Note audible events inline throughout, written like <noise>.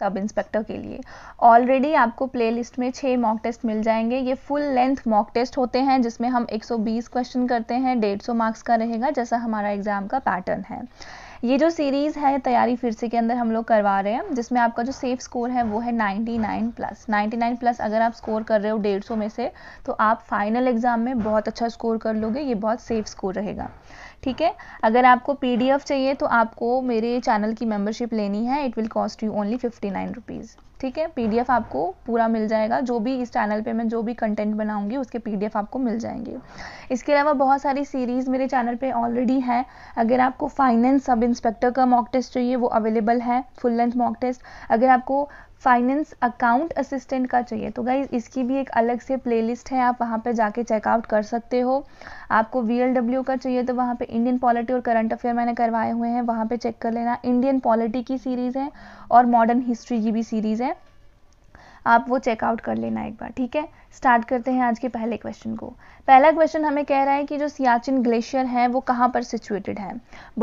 Sub inspector के लिए already आपको प्लेलिस्ट में छः मॉक टेस्ट मिल जाएंगे ये फुल लेंथ मॉक टेस्ट होते हैं जिसमें हम 120 क्वेश्चन करते हैं 150 मार्क्स का रहेगा जैसा हमारा एग्ज़ाम का पैटर्न है ये जो सीरीज़ है तैयारी फिर से के अंदर हम लोग करवा रहे हैं जिसमें आपका जो सेफ स्कोर है वो है 99 प्लस 99 प्लस अगर आप स्कोर कर रहे हो सौ में से तो आप फाइनल एग्ज़ाम में बहुत अच्छा स्कोर कर लोगे ये बहुत सेफ स्कोर रहेगा ठीक है अगर आपको पी चाहिए तो आपको मेरे चैनल की मेम्बरशिप लेनी है it will cost you only fifty nine rupees ठीक है पी आपको पूरा मिल जाएगा जो भी इस चैनल पे मैं जो भी कंटेंट बनाऊंगी उसके पी आपको मिल जाएंगे इसके अलावा बहुत सारी सीरीज़ मेरे चैनल पे ऑलरेडी है अगर आपको फाइनेंस सब इंस्पेक्टर का मॉक टेस्ट चाहिए वो अवेलेबल है फुल लेंथ मॉक टेस्ट अगर आपको फाइनेंस अकाउंट असिस्टेंट का चाहिए तो गाइज इसकी भी एक अलग से प्लेलिस्ट है आप वहाँ पे जाके चेकआउट कर सकते हो आपको वी का चाहिए तो वहाँ पे इंडियन पॉलिटी और करंट अफेयर मैंने करवाए हुए हैं वहाँ पे चेक कर लेना इंडियन पॉलिटी की सीरीज़ है और मॉडर्न हिस्ट्री की भी सीरीज़ है आप वो चेकआउट कर लेना एक बार ठीक है स्टार्ट करते हैं आज के पहले क्वेश्चन को पहला क्वेश्चन हमें कह रहा है कि जो सियाचिन ग्लेशियर है वो कहाँ पर सिचुएटेड है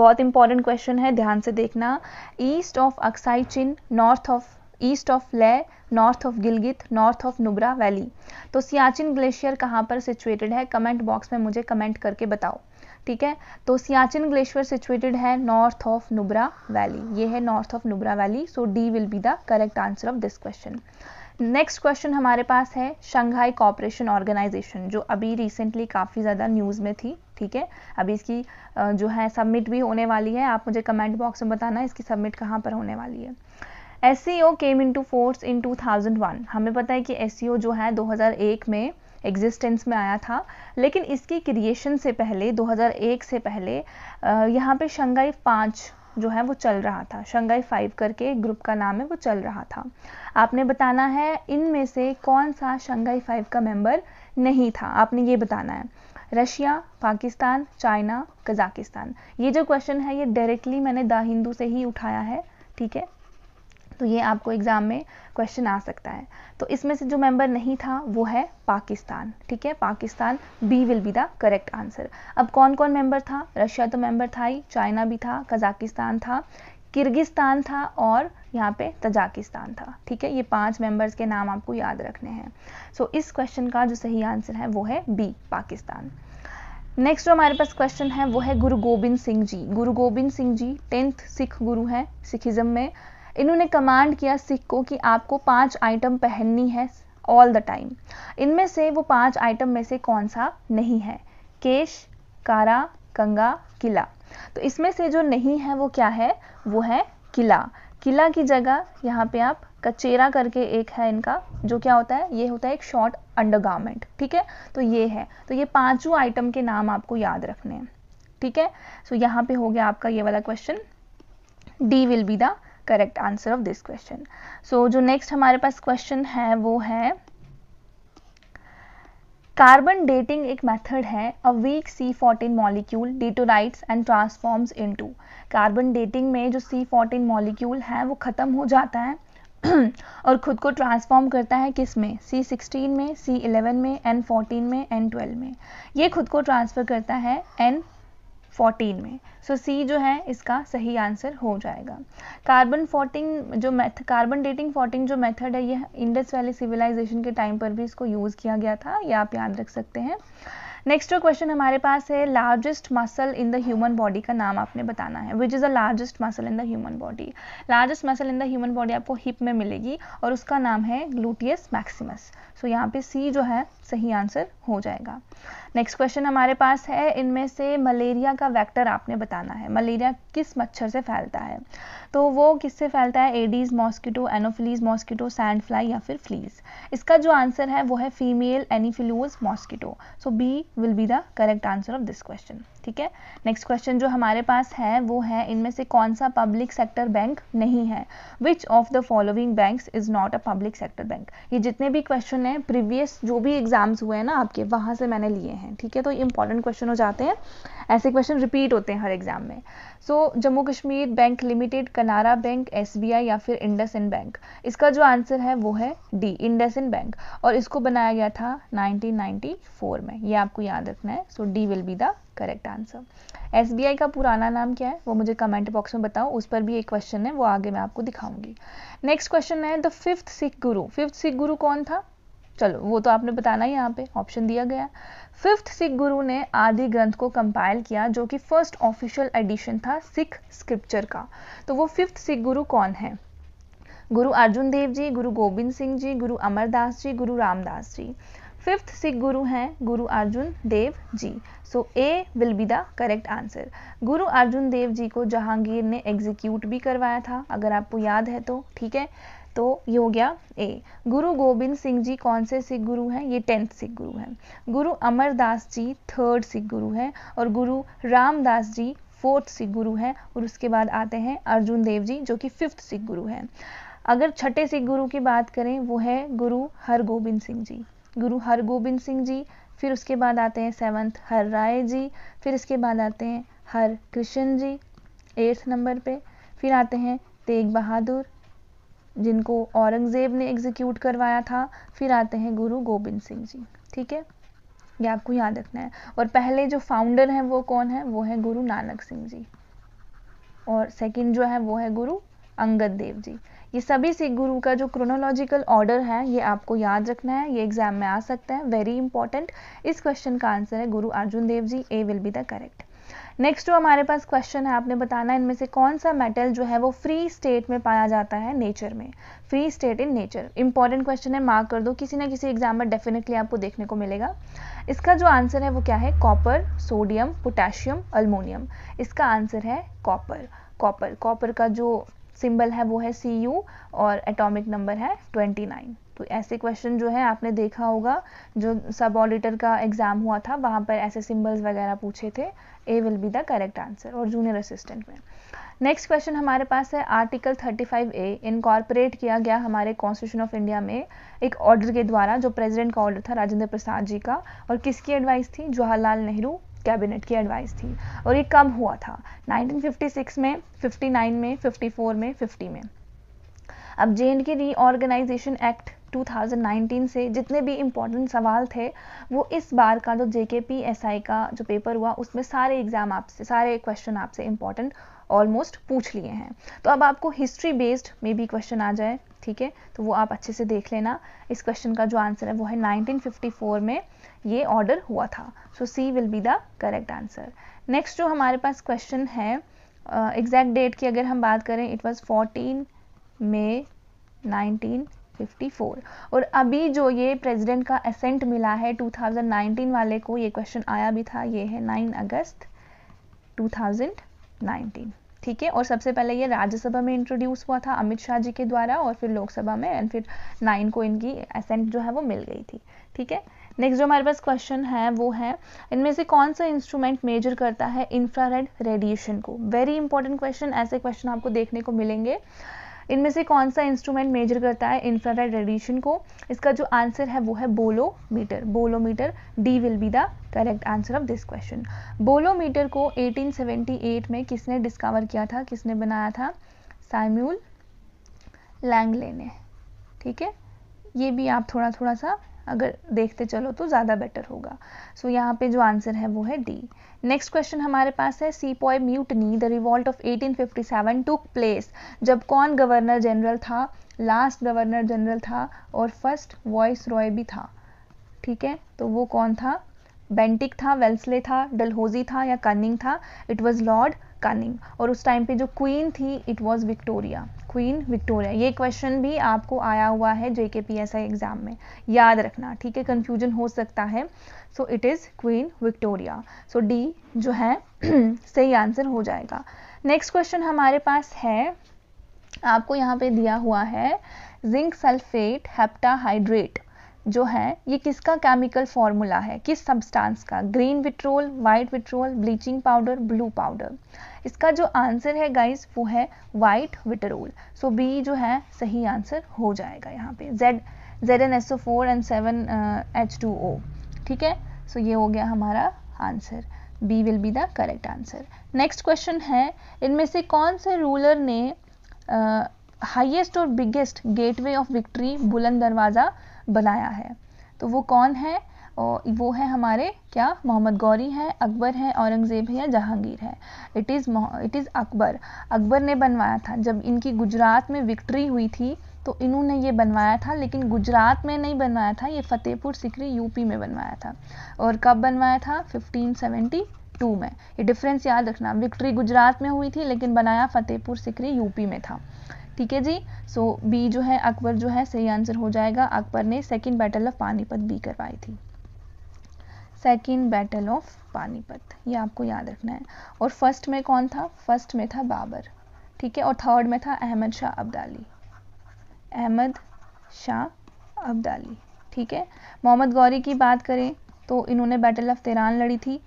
बहुत इंपॉर्टेंट क्वेश्चन है ध्यान से देखना east of Aksai Chin north of east of Leh north of Gilgit north of Nubra valley तो सियाचिन ग्लेशियर कहाँ पर सिचुएटेड है कमेंट बॉक्स में मुझे कमेंट करके बताओ ठीक है तो सियाचिन ग्लेशियर सिचुएटेड है नॉर्थ ऑफ नुब्रा वैली ये है north of Nubra valley so D will be the correct answer of this question next question हमारे पास है शंघाई कॉपरेशन ऑर्गेनाइजेशन जो अभी रिसेंटली काफ़ी ज़्यादा न्यूज़ में थी ठीक है अभी इसकी जो है सबमिट भी होने वाली है आप मुझे कमेंट बॉक्स में बताना इसकी सबमिट कहाँ पर होने वाली है S came into force in 2001 हमें पता है कि एस e जो है 2001 में एग्जिस्टेंस में आया था लेकिन इसकी क्रिएशन से पहले 2001 से पहले यहाँ पे शंघाई पाँच जो है वो चल रहा था शंघाई फाइव करके एक ग्रुप का नाम है वो चल रहा था आपने बताना है इनमें से कौन सा शंघाई फाइव का मेंबर नहीं था आपने ये बताना है रशिया पाकिस्तान चाइना कजाकिस्तान ये जो क्वेश्चन है ये डायरेक्टली मैंने द हिंदू से ही उठाया है ठीक है तो ये आपको एग्ज़ाम में क्वेश्चन आ सकता है तो इसमें से जो मेंबर नहीं था वो है पाकिस्तान ठीक है Pakistan B will be the correct answer अब कौन कौन मेंबर था रशिया तो मेंबर था ही चाइना भी था कजाकिस्तान था किर्गिस्तान था और यहाँ पे तजाकिस्तान था ठीक है ये पांच मेंबर्स के नाम आपको याद रखने हैं सो so, इस क्वेश्चन का जो सही आंसर है वो है बी पाकिस्तान नेक्स्ट जो हमारे पास क्वेश्चन है वो है गुरु गोबिंद सिंह जी गुरु गोबिंद सिंह जी टेंथ सिख गुरु हैं सिखिज्म में इन्होंने कमांड किया सिख को कि आपको पांच आइटम पहननी है ऑल द टाइम इनमें से वो पांच आइटम में से कौन सा नहीं है केश कारा कंगा किला तो इसमें से जो नहीं है वो क्या है वो है किला किला की जगह यहाँ पे आप कचेरा करके एक है इनका जो क्या होता है ये होता है एक शॉर्ट गार्मेंट ठीक है तो ये है तो ये पांचों आइटम के नाम आपको याद रखने हैं ठीक है सो so, यहाँ पे हो गया आपका ये वाला question D will be the correct answer of this question so जो नेक्स्ट हमारे पास क्वेश्चन है वो है कार्बन डेटिंग एक मेथड है a weak C fourteen molecule deteriorates and transforms into carbon dating में जो सी फोर्टीन मॉलिक्यूल है वो ख़त्म हो जाता है <clears throat> और ख़ुद को ट्रांसफॉर्म करता है किस में सी सिक्सटीन में सी इलेवन में एन फोर्टीन में एन ट्वेल्व में ये खुद को ट्रांसफ़र करता है एन 14 में सो so, सी जो है इसका सही आंसर हो जाएगा कार्बन फोर्टिंग जो मैथ कार्बन डेटिंग फोर्टिंग जो मेथड है ये इंडस वैली सिविलाइजेशन के टाइम पर भी इसको यूज़ किया गया था ये आप याद रख सकते हैं नेक्स्ट जो क्वेश्चन हमारे पास है largest muscle in the human body का नाम आपने बताना है which is the largest muscle in the human body largest muscle in the human body आपको हिप में मिलेगी और उसका नाम है ग्लूटियस मैक्सिमस सो यहाँ पे सी जो है सही आंसर हो जाएगा नेक्स्ट क्वेश्चन हमारे पास है इनमें से मलेरिया का वैक्टर आपने बताना है मलेरिया किस मच्छर से फैलता है तो वो किससे फैलता है Aedes mosquito Anopheles mosquito sand fly या फिर फ्लीज इसका जो आंसर है वो है female Anopheles mosquito so B will be the correct answer of this question ठीक है नेक्स्ट क्वेश्चन जो हमारे पास है वो है इनमें से कौन सा पब्लिक सेक्टर बैंक नहीं है which of the following banks is not a public sector bank ये जितने भी क्वेश्चन हैं प्रीवियस जो भी एग्जाम्स हुए हैं ना आपके वहां से मैंने लिए हैं ठीक है तो इंपॉर्टेंट क्वेश्चन हो जाते हैं ऐसे क्वेश्चन रिपीट होते हैं हर एग्जाम में so Jammu Kashmir bank limited Canara bank एस या फिर इंडसन बैंक इसका जो आंसर है वो है डी इंडसन बैंक और इसको बनाया गया था नाइनटीन में ये आपको याद रखना है so D will be the correct answer एस का पुराना नाम क्या है वो मुझे कमेंट बॉक्स में बताओ उस पर भी एक क्वेश्चन है वो आगे मैं आपको दिखाऊंगी नेक्स्ट क्वेश्चन है the fifth Sikh Guru fifth Sikh गुरु कौन था चलो वो तो आपने बताना है यहाँ पे ऑप्शन दिया गया फिफ्थ सिख गुरु ने आदि ग्रंथ को कंपाइल किया जो कि फर्स्ट ऑफिशियल एडिशन था सिख स्क्रिप्चर का तो वो फिफ्थ सिख गुरु कौन है गुरु अर्जुन देव जी गुरु गोविंद सिंह जी गुरु अमरदास जी गुरु रामदास जी फिफ्थ सिख गुरु हैं Guru Arjan Dev ji so A will be the correct answer Guru Arjan Dev जी को जहांगीर ने एग्जीक्यूट भी करवाया था अगर आपको याद है तो ठीक है तो ये हो गया ए गुरु गोविंद सिंह जी कौन से सिख गुरु हैं ये टेंथ सिख गुरु हैं गुरु अमरदास जी थर्ड सिख गुरु हैं और गुरु रामदास जी फोर्थ सिख गुरु हैं और उसके बाद आते हैं अर्जुन देव जी जो कि फिफ्थ सिख गुरु हैं अगर छठे सिख गुरु की बात करें वो है गुरु हरगोबिंद सिंह जी गुरु हरगोबिंद सिंह जी फिर उसके बाद आते हैं सेवन्थ हर राय जी फिर इसके बाद आते हैं हर कृष्ण जी एट्थ नंबर पे फिर आते हैं तेग बहादुर जिनको औरंगज़ेब ने एग्जीक्यूट करवाया था फिर आते हैं गुरु गोबिंद सिंह जी ठीक है ये आपको याद रखना है और पहले जो फाउंडर हैं वो कौन है वो है गुरु नानक सिंह जी और सेकंड जो है वो है गुरु अंगद देव जी ये सभी सिख गुरु का जो क्रोनोलॉजिकल ऑर्डर है ये आपको याद रखना है ये एग्जाम में आ सकता है वेरी इंपॉर्टेंट इस क्वेश्चन का आंसर है Guru Arjan Dev ji A will be the correct next जो हमारे पास क्वेश्चन है आपने बताना इनमें से कौन सा मेटल जो है वो फ्री स्टेट में पाया जाता है नेचर में free state in nature important question है मार्क कर दो किसी ना किसी एग्जाम में डेफिनेटली आपको देखने को मिलेगा इसका जो आंसर है वो क्या है कॉपर सोडियम पोटेशियम अल्मोनियम इसका आंसर है कॉपर कॉपर कॉपर का जो सिंबल है वो है सी यू और एटॉमिक नंबर है ट्वेंटी नाइन तो ऐसे क्वेश्चन जो है आपने देखा होगा जो सब ऑडिटर का एग्ज़ाम हुआ था वहाँ पर ऐसे सिंबल्स वगैरह पूछे थे A will be the correct answer और जूनियर असिस्टेंट में नेक्स्ट क्वेश्चन हमारे पास है आर्टिकल 35 ए इनकॉर्पोरेट किया गया हमारे कॉन्स्टिट्यूशन ऑफ इंडिया में एक ऑर्डर के द्वारा जो प्रेसिडेंट का ऑर्डर था राजेंद्र प्रसाद जी का और किसकी एडवाइस थी जवाहरलाल नेहरू कैबिनेट की एडवाइस थी और ये कब हुआ था 1956 में 59 में 54 में 50 में अब J and K reorganisation act 2019 से जितने भी इम्पोर्टेंट सवाल थे वो इस बार का जो जे के पी एस आई का जो पेपर हुआ उसमें सारे एग्जाम आपसे सारे क्वेश्चन आपसे इम्पोर्टेंट ऑलमोस्ट पूछ लिए हैं तो अब आपको हिस्ट्री बेस्ड में भी क्वेश्चन आ जाए ठीक है तो वो आप अच्छे से देख लेना इस क्वेश्चन का जो आंसर है वो है 1954 में ये ऑर्डर हुआ था so C will be the correct answer next जो हमारे पास क्वेश्चन है एग्जैक्ट uh, डेट की अगर हम बात करें इट वॉज फोर्टीन मे 1954 और अभी जो ये प्रेसिडेंट का असेंट मिला है 2019 वाले को ये क्वेश्चन आया भी था ये है 9 अगस्त 2019 ठीक है और सबसे पहले ये राज्यसभा में इंट्रोड्यूस हुआ था अमित शाह जी के द्वारा और फिर लोकसभा में एंड फिर नाइन को इनकी असेंट जो है वो मिल गई थी ठीक है नेक्स्ट जो हमारे पास क्वेश्चन है वो है इनमें से कौन सा इंस्ट्रूमेंट मेजर करता है इंफ्रारेड रेडिएशन को वेरी इंपॉर्टेंट क्वेश्चन ऐसे क्वेश्चन आपको देखने को मिलेंगे इनमें से कौन सा इंस्ट्रूमेंट मेजर करता है इंफ्रारेड रेडिएशन को इसका जो आंसर है वो है bolometer bolometer D will be the correct answer of this question bolometer को 1878 में किसने डिस्कवर किया था किसने बनाया था सैम्यूल लैंगले ने ठीक है ये भी आप थोड़ा थोड़ा सा अगर देखते चलो तो ज़्यादा बेटर होगा सो so, यहाँ पे जो आंसर है वो है डी नेक्स्ट क्वेश्चन हमारे पास है sepoy mutiny the revolt of 1857 took place जब कौन गवर्नर जनरल था लास्ट गवर्नर जनरल था और फर्स्ट वॉइस रॉय भी था ठीक है तो वो कौन था बेंटिक था वेल्सले था डलहोजी था या कर्निंग था इट वॉज लॉर्ड कनिंग और उस टाइम पे जो क्वीन थी it was Victoria queen Victoria ये क्वेश्चन भी आपको आया हुआ है JK P S I exam में याद रखना ठीक है कन्फ्यूजन हो सकता है so it is queen Victoria so D जो है <clears throat> सही आंसर हो जाएगा नेक्स्ट क्वेश्चन हमारे पास है आपको यहाँ पे दिया हुआ है जिंक सल्फेट हेप्टाहाइड्रेट जो है ये किसका केमिकल फॉर्मूला है किस सब्सटेंस का green vitriol white vitriol bleaching powder blue powder इसका जो आंसर है गाइज वो है वाइट विटरोल सो बी जो है सही आंसर हो जाएगा यहाँ पे Z Z N S O four and seven H two O ठीक है सो so, ये हो गया हमारा answer B will be the correct answer next question है इनमें से कौन से रूलर ने हाइएस्ट uh, और biggest gateway of victory Buland Darwaza बनाया है तो वो कौन है वो है हमारे क्या मोहम्मद गौरी हैं अकबर हैं औरंगज़ेब है या जहांगीर है it is it is Akbar Akbar ने बनवाया था जब इनकी गुजरात में विक्ट्री हुई थी तो इन्होंने ये बनवाया था लेकिन गुजरात में नहीं बनवाया था ये फ़तेहपुर सिकरी यूपी में बनवाया था और कब बनवाया था 1572 में ये डिफरेंस याद रखना विक्ट्री गुजरात में हुई थी लेकिन बनाया फ़तेहपुर सिकरी यूपी में था ठीक है जी सो बी जो है अकबर जो है सही आंसर हो जाएगा अकबर ने second battle of Panipat B करवाई थी सेकेंड बैटल ऑफ पानीपत ये आपको याद रखना है और फर्स्ट में कौन था फर्स्ट में था बाबर ठीक है और थर्ड में था अहमद शाह अब्दाली अहमद शाह अब्दाली ठीक है मोहम्मद गौरी की बात करें तो इन्होंने बैटल ऑफ तेरान लड़ी थी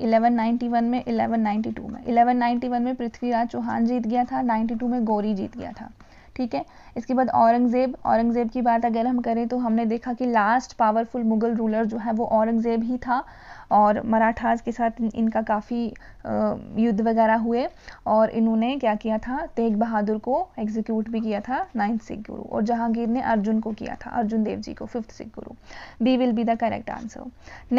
1191 में 1192 में 1191 में पृथ्वीराज चौहान जीत गया था 92 में गौरी जीत गया था ठीक है इसके बाद औरंगज़ेब औरंगज़ेब की बात अगर हम करें तो हमने देखा कि लास्ट पावरफुल मुग़ल रूलर जो है वो औरंगज़ेब ही था और मराठास के साथ इनका काफ़ी युद्ध वगैरह हुए और इन्होंने क्या किया था तेग बहादुर को एग्जीक्यूट भी किया था नाइन्थ सिख गुरु और जहांगीर ने अर्जुन को किया था अर्जुन देव जी को fifth Sikh guru B will be the correct answer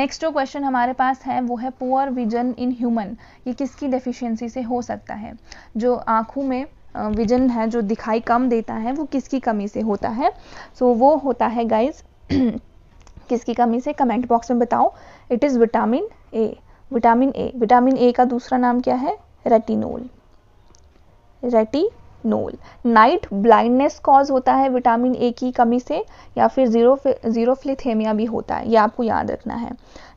next जो क्वेश्चन हमारे पास है वो है पुअर विजन इन ह्यूमन ये किसकी डेफिशिएंसी से हो सकता है जो आँखों में विजन है जो दिखाई कम देता है वो किसकी कमी से होता है सो so, वो होता है गाइज <clears throat> किसकी कमी से कमेंट बॉक्स में बताओ it is vitamin A vitamin A vitamin A का दूसरा नाम क्या है retinol retinol night blindness cause होता है विटामिन ए की कमी से या फिर जीरो जीरो फ्लिथेमिया भी होता है ये आपको याद रखना है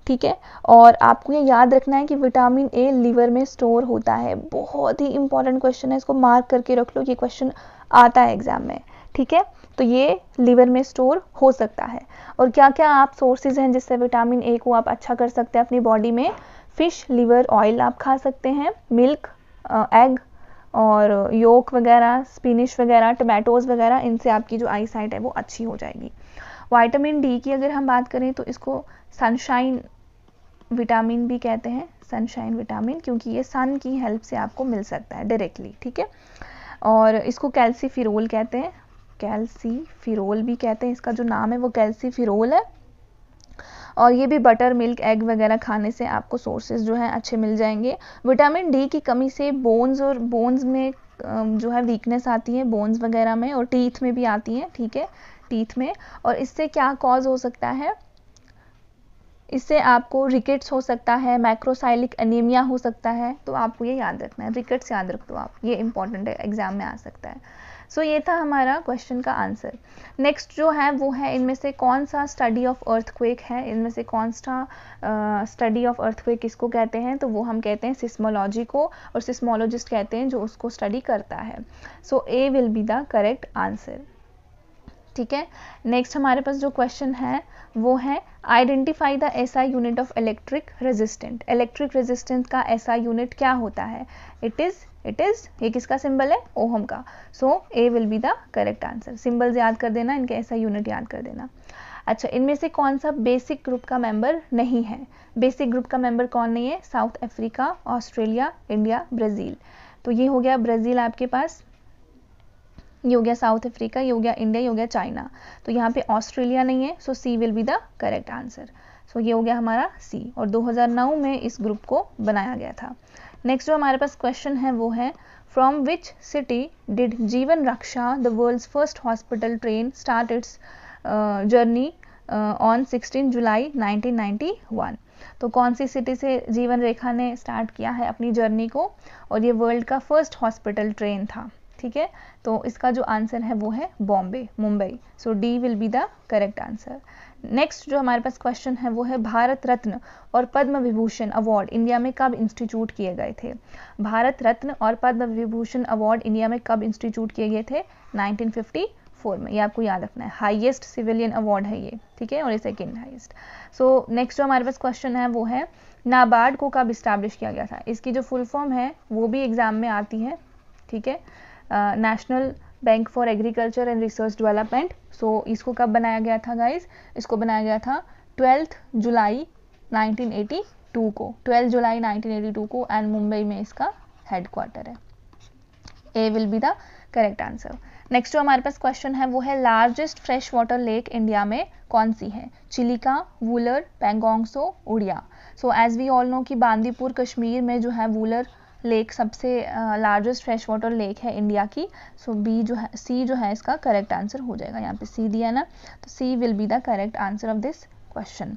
ठीक है और आपको ये याद रखना है कि विटामिन ए लीवर में स्टोर होता है बहुत ही इंपॉर्टेंट क्वेश्चन है इसको मार्क करके रख लो ये क्वेश्चन आता है एग्जाम में ठीक है तो ये लीवर में स्टोर हो सकता है और क्या क्या आप सोर्सेज हैं जिससे विटामिन ए को आप अच्छा कर सकते हैं अपनी बॉडी में फिश लीवर ऑयल आप खा सकते हैं मिल्क एग और योक वगैरह स्पिनिश वगैरह टमाटोज वगैरह इनसे आपकी जो आई साइट है वो अच्छी हो जाएगी वाइटामिन डी की अगर हम बात करें तो इसको सनशाइन विटामिन भी कहते हैं सनशाइन विटामिन क्योंकि ये सन की हेल्प से आपको मिल सकता है डायरेक्टली ठीक है और इसको कैल्सीफिरोल कहते हैं कैल्सीफिरोल भी कहते हैं इसका जो नाम है वो कैल्सीफिरोल है और ये भी बटर मिल्क एग वगैरह खाने से आपको सोर्सेज जो है अच्छे मिल जाएंगे विटामिन डी की कमी से बोन्स और बोन्स में जो है वीकनेस आती है बोन्स वगैरह में और टीथ में भी आती है ठीक है टीथ में और इससे क्या कॉज हो सकता है इससे आपको रिकेट्स हो सकता है माइक्रोसाइलिक अनिमिया हो सकता है तो आपको ये याद रखना है रिकेट्स याद रख दो आप ये इंपॉर्टेंट है एग्जाम में आ सकता है सो so, ये था हमारा क्वेश्चन का आंसर नेक्स्ट जो है वो है इनमें से कौन सा स्टडी ऑफ अर्थक्वेक है इनमें से कौन सा स्टडी ऑफ अर्थक्वेक किसको कहते हैं तो वो हम कहते हैं सिस्मोलॉजी को और सिस्मोलॉजिस्ट कहते हैं जो उसको स्टडी करता है so A will be the correct answer ठीक है नेक्स्ट हमारे पास जो क्वेश्चन है वो है identify the SI unit of electric resistant electric resistance का ऐसा यूनिट क्या होता है इट इज़ इट इज़ ये किसका सिंबल है ओहम का so A will be the correct answer symbols याद कर देना इनके ऐसा यूनिट याद कर देना अच्छा इनमें से कौन सा बेसिक ग्रुप का मेंबर नहीं है बेसिक ग्रुप का मेंबर कौन नहीं है South Africa Australia India Brazil तो ये हो गया ब्राज़ील आपके पास ये हो गया साउथ अफ्रीका ये हो गया इंडिया ये हो गया चाइना तो यहाँ पे ऑस्ट्रेलिया नहीं है so C will be the correct answer so ये हो गया हमारा सी और 2009 में इस ग्रुप को बनाया गया था नेक्स्ट जो हमारे पास क्वेश्चन है वो है from which city did Jeevan Raksha the world first hospital train start its journey on sixteen July nineteen तो कौन सी सिटी से जीवन रेखा ने स्टार्ट किया है अपनी जर्नी को और ये वर्ल्ड का फर्स्ट हॉस्पिटल ट्रेन था ठीक है तो इसका जो आंसर है वो है Bombay Mumbai so D will be the correct answer next जो हमारे पास क्वेश्चन है वो है भारत रत्न और पद्म विभूषण अवार्ड इंडिया में कब इंस्टीट्यूट किए गए थे भारत रत्न और पद्म विभूषण अवार्ड इंडिया में कब इंस्टीट्यूट किए गए थे 1954 में ये आपको याद रखना है हाईएस्ट सिविलियन अवार्ड है ये ठीक है और ये सेकेंड हाईएस्ट सो नेक्स्ट जो हमारे पास क्वेश्चन है वो है नाबार्ड को कब इस्टेब्लिश किया गया था इसकी जो फुल फॉर्म है वो भी एग्जाम में आती है ठीक है national bank for agriculture and research development so इसको कब बनाया गया था गाइज इसको बनाया गया था ट्वेल्थ जुलाई 1982 को 12 जुलाई 1982 को एंड मुंबई में इसका हेडक्वार्टर है A will be the correct answer next जो हमारे पास क्वेश्चन है वो है largest fresh water lake India में कौन सी है Chilika Wular पेंगोंगसो Odia so as we all know कि बांदीपुर कश्मीर में जो है वूलर लेक सबसे लार्जेस्ट फ्रेश वाटर लेक है इंडिया की सो बी जो है सी जो है इसका करेक्ट आंसर हो जाएगा यहाँ पे सी दिया ना तो C will be the correct answer of this question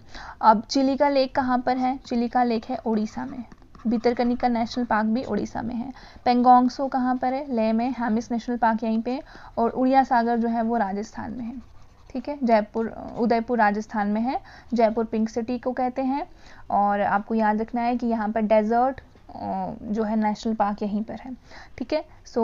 अब चिलिका लेक कहाँ पर है चिलिका लेक है उड़ीसा में भीतरकनिका नेशनल पार्क भी उड़ीसा में है पेंगोंगसो कहाँ पर है लेह में हैमिस नेशनल पार्क यहीं पे और उड़िया सागर जो है वो राजस्थान में है ठीक है जयपुर उदयपुर राजस्थान में है जयपुर पिंक सिटी को कहते हैं और आपको याद रखना है कि यहाँ पर डेजर्ट जो है नेशनल पार्क यहीं पर है ठीक है so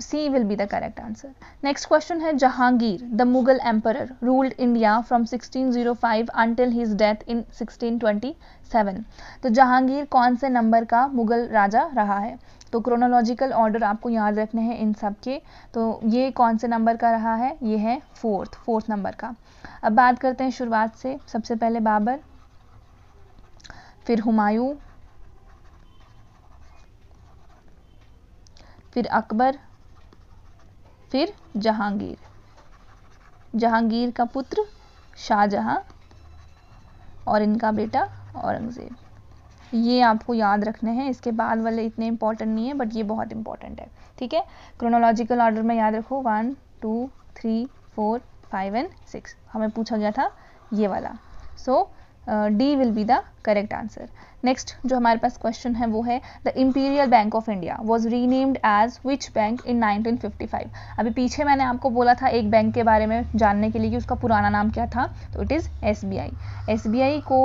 C will be the correct answer next question है Jahangir the Mughal emperor ruled India from 1605 zero five until his death in 1627 तो जहांगीर कौन से नंबर का मुगल राजा रहा है तो क्रोनोलॉजिकल ऑर्डर आपको याद रखने हैं इन सब के तो ये कौन से नंबर का रहा है ये है फोर्थ फोर्थ नंबर का अब बात करते हैं शुरुआत से सबसे पहले बाबर फिर हुमायूं फिर अकबर फिर जहांगीर जहांगीर का पुत्र शाहजहां और इनका बेटा औरंगज़ेब ये आपको याद रखना है इसके बाद वाले इतने इंपॉर्टेंट नहीं है बट ये बहुत इंपॉर्टेंट है ठीक है क्रोनोलॉजिकल ऑर्डर में याद रखो one two three four five and six हमें पूछा गया था ये वाला so so, D will be the correct answer next जो हमारे पास क्वेश्चन है वो है the imperial bank of India was renamed as which bank in 1955 अभी पीछे मैंने आपको बोला था एक बैंक के बारे में जानने के लिए कि उसका पुराना नाम क्या था तो इट इज़ एस बी को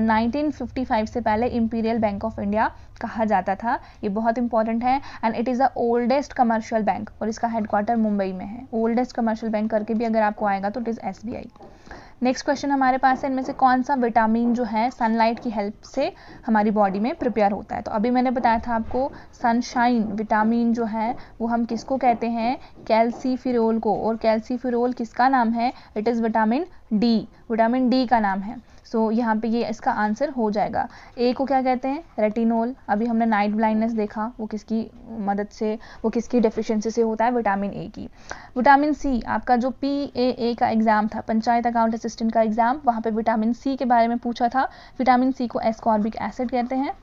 नाइनटीन 1955 से पहले इम्पीरियल बैंक ऑफ इंडिया कहा जाता था ये बहुत इंपॉर्टेंट है and it is the oldest commercial bank और इसका हेडक्वार्टर मुंबई में है ओल्डेस्ट कमर्शियल बैंक करके भी अगर आपको आएगा तो it is S next question हमारे पास है इनमें से कौन सा विटामिन जो है सनलाइट की हेल्प से हमारी बॉडी में प्रिपेयर होता है तो अभी मैंने बताया था आपको सनशाइन विटामिन जो है वो हम किसको कहते हैं कैल्सीफिरोल को और कैल्सीफिरोल किसका नाम है it is vitamin D vitamin D का नाम है सो तो so, यहाँ पे ये इसका आंसर हो जाएगा ए को क्या कहते हैं रेटिनोल अभी हमने नाइट ब्लाइंडनेस देखा वो किसकी मदद से वो किसकी डेफिशिएंसी से होता है विटामिन ए की विटामिन सी आपका जो पी ए ए का एग्ज़ाम था पंचायत अकाउंट असिस्टेंट का एग्ज़ाम वहाँ पर विटामिन सी के बारे में पूछा था विटामिन सी को एस्कॉर्बिक एसिड कहते हैं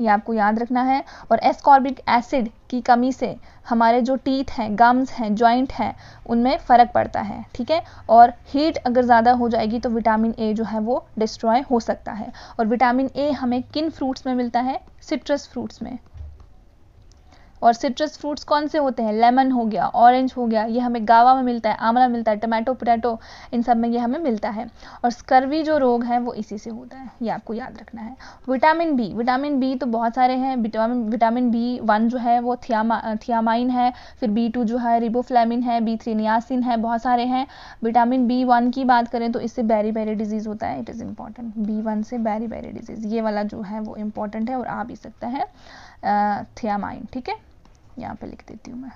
ये आपको याद रखना है और एस्कॉर्बिक एसिड की कमी से हमारे जो टीथ हैं गम्स हैं जॉइंट हैं उनमें फ़र्क पड़ता है ठीक है और हीट अगर ज़्यादा हो जाएगी तो विटामिन ए जो है वो डिस्ट्रॉय हो सकता है और विटामिन ए हमें किन फ्रूट्स में मिलता है सिट्रस फ्रूट्स में और सिट्रस फ्रूट्स कौन से होते हैं लेमन हो गया ऑरेंज हो गया ये हमें गावा में मिलता है आंवला मिलता है टमाटो पोटैटो इन सब में ये हमें मिलता है और स्कर्वी जो रोग है वो इसी से होता है ये आपको याद रखना है विटामिन बी विटामिन बी तो बहुत सारे हैं विटामिन विटामिन बी वन जो है वो थियामा थियामाइन है फिर बी टू जो है रिबोफ्लेमिन है बी थ्री नियासिन है बहुत सारे हैं विटामिन बी वन की बात करें तो इससे बैरी बैरी डिजीज़ होता है it is important B one से बैरी बैरी डिजीज़ ये वाला जो है वो इम्पॉर्टेंट है और आ भी सकता है थियामाइन ठीक है यहाँ पे लिख देती हूँ मैं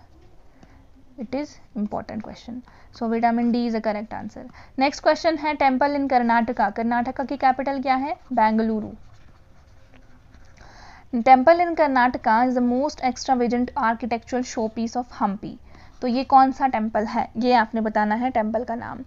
it is important question so vitamin D is a correct answer next question है टेम्पल इन कर्नाटका कर्नाटका की कैपिटल क्या है Bengaluru temple in Karnataka is the most extravagant architectural showpiece of Hampi तो ये कौन सा टेम्पल है ये आपने बताना है टेम्पल का नाम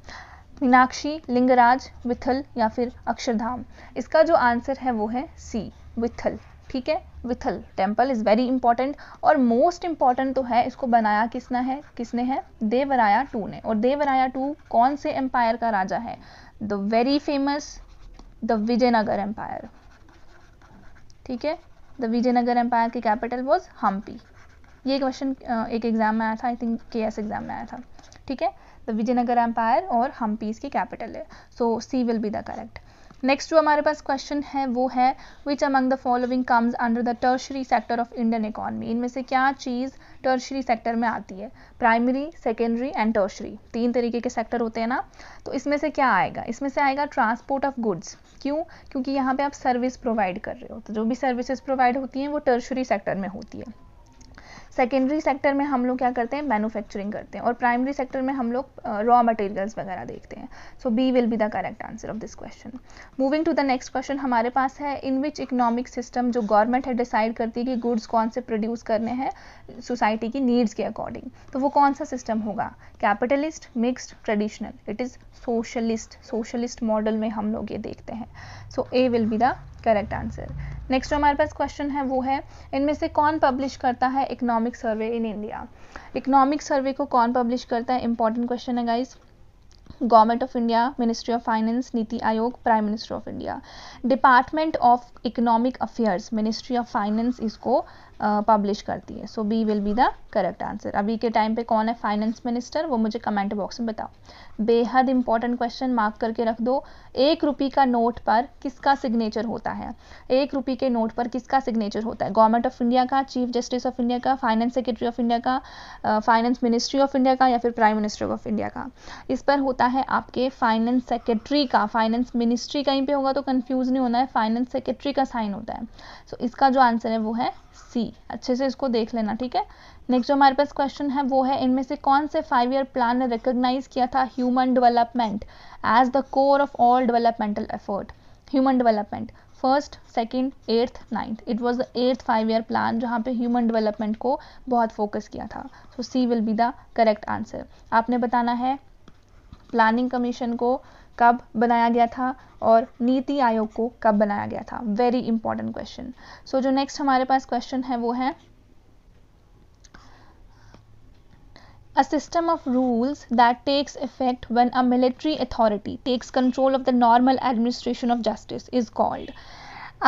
मीनाक्षी लिंगराज विथल या फिर अक्षरधाम इसका जो आंसर है वो है सी विथल ठीक है Vitthal temple is very important और मोस्ट इंपॉर्टेंट तो है इसको बनाया किसना है किसने है देवराया टू ने और देवराया टू कौन से एम्पायर का राजा है the very famous the Vijayanagara empire ठीक है द विजयनगर एम्पायर की कैपिटल वॉज हम्पी ये क्वेश्चन एक एग्जाम में आया था I think K S exam में आया था ठीक है द विजयनगर एम्पायर और हम्पी इसकी कैपिटल है so C will be the correct next जो हमारे पास क्वेश्चन है वो है which among the following comes under the tertiary sector of Indian economy इनमें से क्या चीज़ टर्शरी सेक्टर में आती है प्राइमरी सेकेंडरी एंड टर्शरी तीन तरीके के सेक्टर होते हैं ना तो इसमें से क्या आएगा इसमें से आएगा ट्रांसपोर्ट ऑफ गुड्स क्यों क्योंकि यहाँ पे आप सर्विस प्रोवाइड कर रहे हो तो जो भी सर्विसेज प्रोवाइड होती हैं वो टर्शरी सेक्टर में होती है सेकेंडरी सेक्टर में हम लोग क्या करते हैं मैन्युफैक्चरिंग करते हैं और प्राइमरी सेक्टर में हम लोग रॉ मटेरियल्स वगैरह देखते हैं so B will be the correct answer of this question moving to the next question हमारे पास है इन विच इकोनॉमिक सिस्टम जो गवर्नमेंट है डिसाइड करती है कि गुड्स कौन से प्रोड्यूस करने हैं सोसाइटी की नीड्स के अकॉर्डिंग तो वो कौन सा सिस्टम होगा capitalist mixed traditional it is socialist socialist model में हम लोग ये देखते हैं so A will be the correct answer next जो हमारे पास क्वेश्चन है वो है इनमें से कौन पब्लिश करता है economic survey in India economic survey को कौन पब्लिश करता है इंपॉर्टेंट क्वेश्चन है guys government of India ministry of finance Niti Aayog prime minister of India department of economic affairs ministry of finance इसको पब्लिश करती है so B will be the correct answer अभी के टाइम पे कौन है फाइनेंस मिनिस्टर वो मुझे कमेंट बॉक्स में बताओ बेहद इंपॉर्टेंट क्वेश्चन मार्क करके रख दो एक रुपये का नोट पर किसका सिग्नेचर होता है एक रुपये के नोट पर किसका सिग्नेचर होता है गवर्नमेंट ऑफ इंडिया का चीफ जस्टिस ऑफ इंडिया का फाइनेंस सेक्रेटरी ऑफ इंडिया का फाइनेंस मिनिस्ट्री ऑफ इंडिया का या फिर प्राइम मिनिस्टर ऑफ इंडिया का इस पर होता है आपके फाइनेंस सेक्रेटरी का फाइनेंस मिनिस्ट्री कहीं पर होगा तो कंफ्यूज नहीं होना है फाइनेंस सेक्रेटरी का साइन होता है सो so, इसका जो आंसर है वो है सी अच्छे से इसको देख लेना ठीक है नेक्स्ट जो हमारे पास क्वेश्चन है वो है इनमें से कौन से फाइव ईयर प्लान ने रिकोगनाइज किया था human development as the core of all developmental effort human development first second eighth ninth it was the eighth five year plan जहाँ पे ह्यूमन डेवलपमेंट को बहुत फोकस किया था so C will be the correct answer आपने बताना है planning commission को कब बनाया गया था और नीति आयोग को कब बनाया गया था वेरी इंपॉर्टेंट क्वेश्चन सो जो नेक्स्ट हमारे पास क्वेश्चन है वो है a system of rules that takes effect when a military authority takes control of the normal administration of justice is called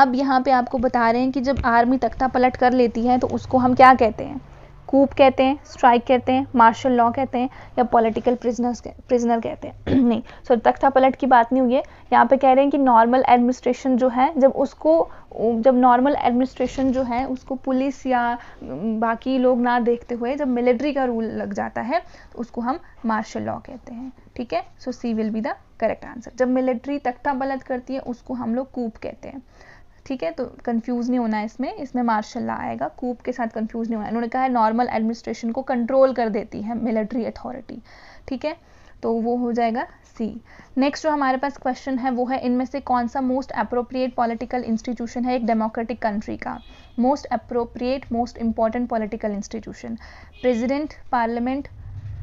अब यहाँ पे आपको बता रहे हैं कि जब आर्मी तख्ता पलट कर लेती है तो उसको हम क्या कहते हैं कूप कहते हैं स्ट्राइक कहते हैं मार्शल लॉ कहते हैं या पॉलिटिकल प्रिजनर्स प्रिजनर कहते हैं <clears throat> नहीं सो तख्ता पलट की बात नहीं हुई है यहाँ पे कह रहे हैं कि नॉर्मल एडमिनिस्ट्रेशन जो है जब उसको जब नॉर्मल एडमिनिस्ट्रेशन जो है उसको पुलिस या बाकी लोग ना देखते हुए जब मिलिट्री का रूल लग जाता है तो उसको हम मार्शल लॉ कहते हैं ठीक है so C will be the correct answer जब मिलिट्री तख्ता पलट करती है उसको हम लोग कूप कहते हैं ठीक है तो कंफ्यूज नहीं होना है इसमें इसमें मार्शल ला आएगा कूप के साथ कंफ्यूज नहीं होना इन्होंने कहा है नॉर्मल एडमिनिस्ट्रेशन को कंट्रोल कर देती है मिलिट्री अथॉरिटी ठीक है तो वो हो जाएगा सी नेक्स्ट जो हमारे पास क्वेश्चन है वो है इनमें से कौन सा मोस्ट अप्रोप्रिएट पॉलिटिकल इंस्टीट्यूशन है एक डेमोक्रेटिक कंट्री का most appropriate most important political institution president parliament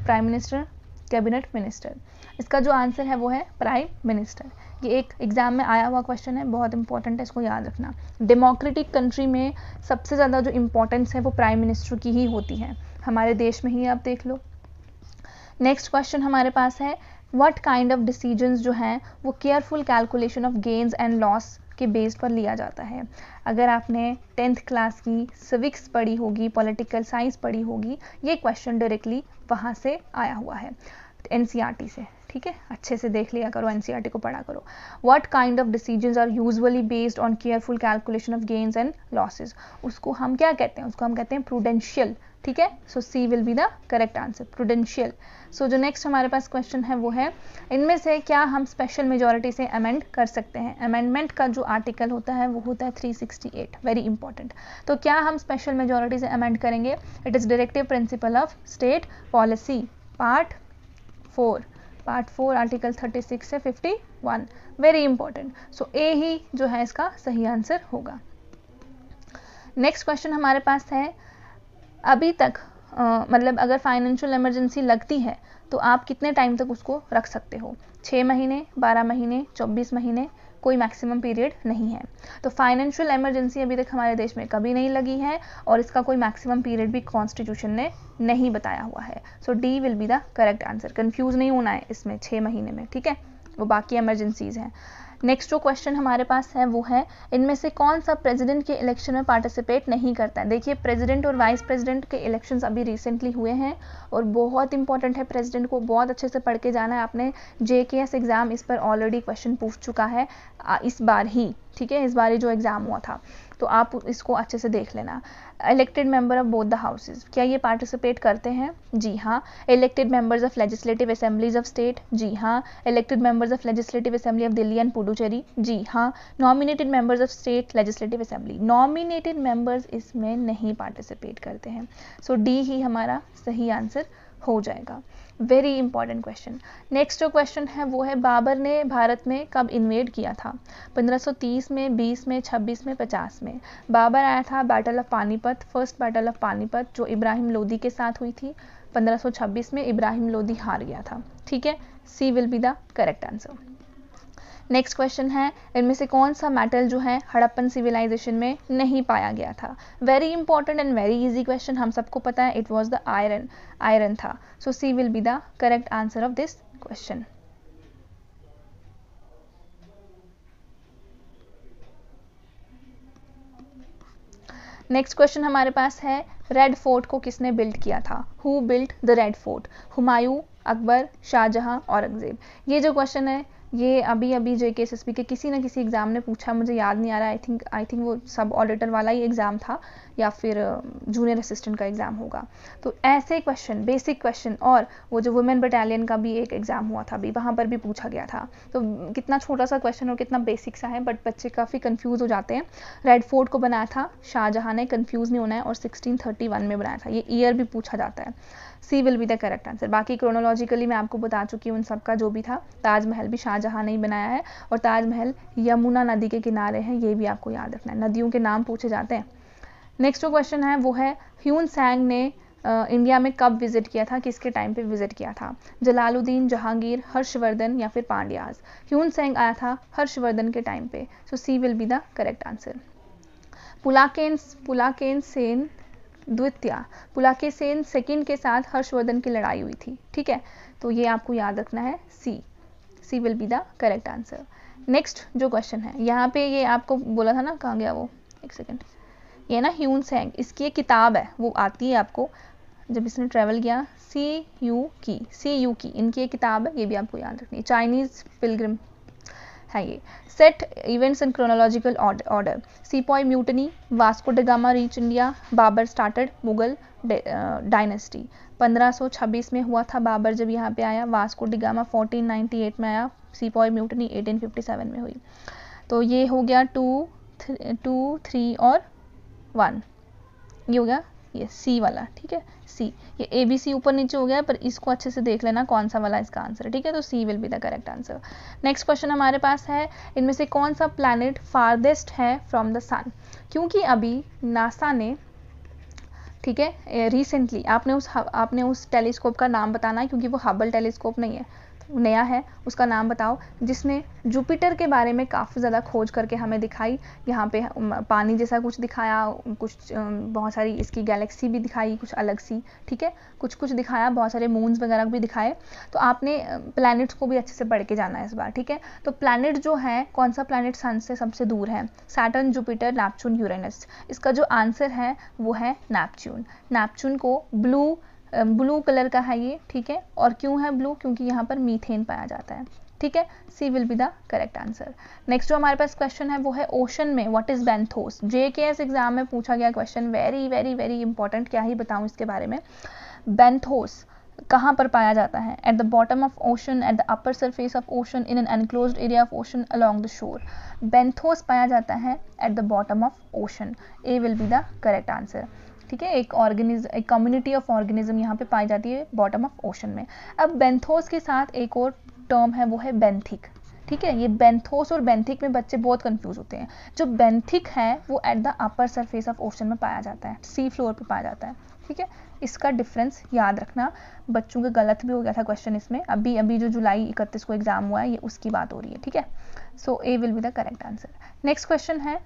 prime minister cabinet minister इसका जो आंसर है वो है प्राइम मिनिस्टर ये एक एग्ज़ाम में आया हुआ क्वेश्चन है बहुत इंपॉर्टेंट है इसको याद रखना डेमोक्रेटिक कंट्री में सबसे ज़्यादा जो इम्पोर्टेंस है वो प्राइम मिनिस्टर की ही होती है हमारे देश में ही आप देख लो नेक्स्ट क्वेश्चन हमारे पास है वट काइंड ऑफ डिसीजन जो हैं वो careful calculation of gains and loss के बेस पर लिया जाता है अगर आपने टेंथ क्लास की सिविक्स पढ़ी होगी पॉलिटिकल साइंस पढ़ी होगी ये क्वेश्चन डायरेक्टली वहाँ से आया हुआ है एन e से ठीक है अच्छे से देख लिया करो एनसीआर e को पढ़ा करो what kind of decision are usually based on careful calculation of gains and losses उसको हम क्या कहते हैं उसको हम कहते हैं प्रूडेंशियल ठीक है so C will be the correct answer prudential so जो नेक्स्ट हमारे पास क्वेश्चन है वो है इनमें से क्या हम स्पेशल मेजोरिटी से अमेंड कर सकते हैं अमेंडमेंट का जो आर्टिकल होता है वो होता है 368 वेरी इंपॉर्टेंट तो क्या हम स्पेशल मेजोरिटी से अमेंड करेंगे it is directive principle of state policy part four part four article thirty six से fifty one very important so A ही जो है इसका सही आंसर होगा नेक्स्ट क्वेश्चन हमारे पास है अभी तक आ, मतलब अगर फाइनेंशियल इमरजेंसी लगती है तो आप कितने टाइम तक उसको रख सकते हो छः महीने बारह महीने चौबीस महीने कोई मैक्सिमम पीरियड नहीं है तो फाइनेंशियल एमरजेंसी अभी तक हमारे देश में कभी नहीं लगी है और इसका कोई मैक्सिमम पीरियड भी कॉन्स्टिट्यूशन ने नहीं बताया हुआ है so D will be the correct answer confuse नहीं होना है इसमें छः महीने में ठीक है वो बाकी एमरजेंसीज़ हैं नेक्स्ट जो क्वेश्चन हमारे पास है वो है इनमें से कौन सा प्रेसिडेंट के इलेक्शन में पार्टिसिपेट नहीं करता है देखिए प्रेसिडेंट और वाइस प्रेसिडेंट के इलेक्शन अभी रिसेंटली हुए हैं और बहुत इंपॉर्टेंट है प्रेसिडेंट को बहुत अच्छे से पढ़ के जाना है आपने जे एग्ज़ाम इस पर ऑलरेडी क्वेश्चन पूछ चुका है इस बार ही ठीक है इस बार ही जो एग्ज़ाम हुआ था तो आप इसको अच्छे से देख लेना elected member of both the houses क्या ये पार्टिसिपेट करते हैं जी हाँ elected members of legislative assemblies of state जी हाँ elected members of legislative assembly of Delhi and Puducherry जी हाँ nominated members of state legislative assembly nominated members इसमें नहीं पार्टिसिपेट करते हैं सो so, डी ही हमारा सही आंसर हो जाएगा वेरी इंपॉर्टेंट क्वेश्चन नेक्स्ट जो क्वेश्चन है वो है बाबर ने भारत में कब इन्वेड किया था 1530 में 20 में 26 में 50 में बाबर आया था battle of Panipat first battle of Panipat जो इब्राहिम लोदी के साथ हुई थी 1526 में इब्राहिम लोदी हार गया था ठीक है C will be the correct answer next question है इनमें से कौन सा मेटल जो है हड़प्पन सिविलाइजेशन में नहीं पाया गया था very important and very easy question हम सबको पता है it was the iron iron था so C will be the correct answer of this question next question हमारे पास है रेड फोर्ट को किसने बिल्ड किया था who built the red fort Humayun Akbar Shahjahan Aurangzeb ये जो क्वेश्चन है ये अभी अभी जे के एस के किसी ना किसी एग्ज़ाम ने पूछा मुझे याद नहीं आ रहा आई थिंक आई थिंक वो सब ऑडिटर वाला ही एग्ज़ाम था या फिर जूनियर असिस्टेंट का एग्ज़ाम होगा तो ऐसे क्वेश्चन बेसिक क्वेश्चन और वो जो वुमेन बटालियन का भी एक एग्ज़ाम हुआ था अभी वहाँ पर भी पूछा गया था तो कितना छोटा सा क्वेश्चन और कितना बेसिक सा है बट बच्चे काफ़ी कन्फ्यूज़ हो जाते हैं रेड फोर्ट को बनाया था शाहजहाँ ने कन्फ्यूज़ नहीं होना है और सिक्सटीन में बनाया था ये ईयर भी पूछा जाता है C will be the correct answer बाकी क्रोनोलॉजिकली मैं आपको बता चुकी हूँ उन सबका जो भी था ताजमहल भी शाहजहाँ ने बनाया है और ताजमहल यमुना नदी के किनारे हैं ये भी आपको याद रखना है नदियों के नाम पूछे जाते हैं नेक्स्ट जो क्वेश्चन है वो है ह्यून सैंग ने इंडिया में कब विजिट किया था किसके टाइम पे विजिट किया था जलालुद्दीन जहांगीर हर्षवर्धन या फिर पांड्याज ह्यून सेंग आया था हर्षवर्धन के टाइम पे so C will be the correct answer Pulakeshin Pulakeshin द्वितीया पुलाकेसेन सेकंड के साथ हर्षवर्धन की लड़ाई हुई थी ठीक है तो ये आपको याद रखना है C C will be the correct answer next जो क्वेश्चन है यहाँ पे ये आपको बोला था ना कहाँ गया वो एक सेकेंड ये ना ह्यून सेंग इसकी एक किताब है वो आती है आपको जब इसने ट्रेवल किया सी यू की सी यू की इनकी एक किताब है ये भी आपको याद रखनी है चाइनीज़ पिलग्रम है ये set events in chronological order sepoy mutiny Vasco da Gama reach India Babur started Mughal dynasty 1526 में हुआ था बाबर जब यहाँ पे आया वास्को डिगामा 1498 में आया सीपॉय म्यूटनी 1857 में हुई तो ये हो गया टू थ्री, टू थ्री और वन ये हो गया ये सी वाला ठीक है सी ये ए बी सी ऊपर नीचे हो गया पर इसको अच्छे से देख लेना कौन सा वाला इसका आंसर है ठीक है तो C will be the correct answer next question हमारे पास है इनमें से कौन सा प्लानट फारदेस्ट है फ्रॉम द सन क्योंकि अभी नासा ने ठीक है रिसेंटली आपने उस आपने उस टेलीस्कोप का नाम बताना है क्योंकि वो हबल टेलीस्कोप नहीं है नया है उसका नाम बताओ जिसने जुपिटर के बारे में काफ़ी ज़्यादा खोज करके हमें दिखाई यहाँ पे पानी जैसा कुछ दिखाया कुछ बहुत सारी इसकी गैलेक्सी भी दिखाई कुछ अलग सी ठीक है कुछ कुछ दिखाया बहुत सारे मून्स वगैरह भी दिखाए तो आपने प्लानिट्स को भी अच्छे से पढ़ के जाना है इस बार ठीक है तो प्लानट जो है कौन सा प्लानट सन से सबसे दूर है सैटर्न जुपिटर नैपचून यूरेनस इसका जो आंसर है वो है नैपच्यून नैपच्यून को ब्लू ब्लू कलर का है ये ठीक है और क्यों है ब्लू क्योंकि यहाँ पर मीथेन पाया जाता है ठीक है C will be the correct answer next जो हमारे पास क्वेश्चन है वो है ओशन में व्हाट इज बेंथोस जे के एस एग्जाम में पूछा गया question very very very important क्या ही बताऊं इसके बारे में बेंथोस कहाँ पर पाया जाता है at the bottom of ocean at the upper surface of ocean in an enclose area of ocean along the shore benthos पाया जाता है at the bottom of ocean A will be the correct answer ठीक है एक organism एक community of organism यहाँ पे पाई जाती है बॉटम ऑफ ओशन में अब बेंथोस के साथ एक और टर्म है वो है बेंथिक ठीक है ये बेंथोस और बेंथिक में बच्चे बहुत कंफ्यूज होते हैं जो बेंथिक है वो at the upper surface of ocean में पाया जाता है सी फ्लोर पे पाया जाता है ठीक है इसका डिफरेंस याद रखना बच्चों का गलत भी हो गया था क्वेश्चन इसमें अभी अभी जो जुलाई इकतीस को एग्जाम हुआ है ये उसकी बात हो रही है ठीक है so A will be the correct answer next question है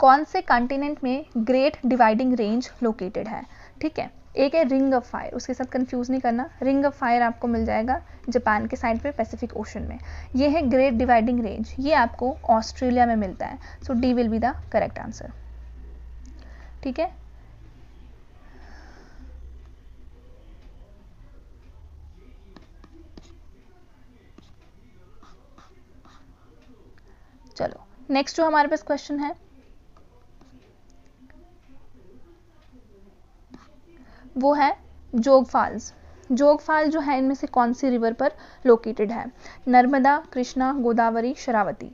कौन से कॉन्टिनेंट में ग्रेट डिवाइडिंग रेंज लोकेटेड है ठीक है एक है रिंग ऑफ फायर उसके साथ कंफ्यूज नहीं करना रिंग ऑफ फायर आपको मिल जाएगा जापान के साइड पे पैसिफिक ओशन में ये है ग्रेट डिवाइडिंग रेंज ये आपको ऑस्ट्रेलिया में मिलता है so D will be the correct answer ठीक है चलो नेक्स्ट जो हमारे पास क्वेश्चन है वो है जोग फॉल्स जोग फॉल जो है इनमें से कौन सी रिवर पर लोकेटेड है नर्मदा कृष्णा गोदावरी शरावती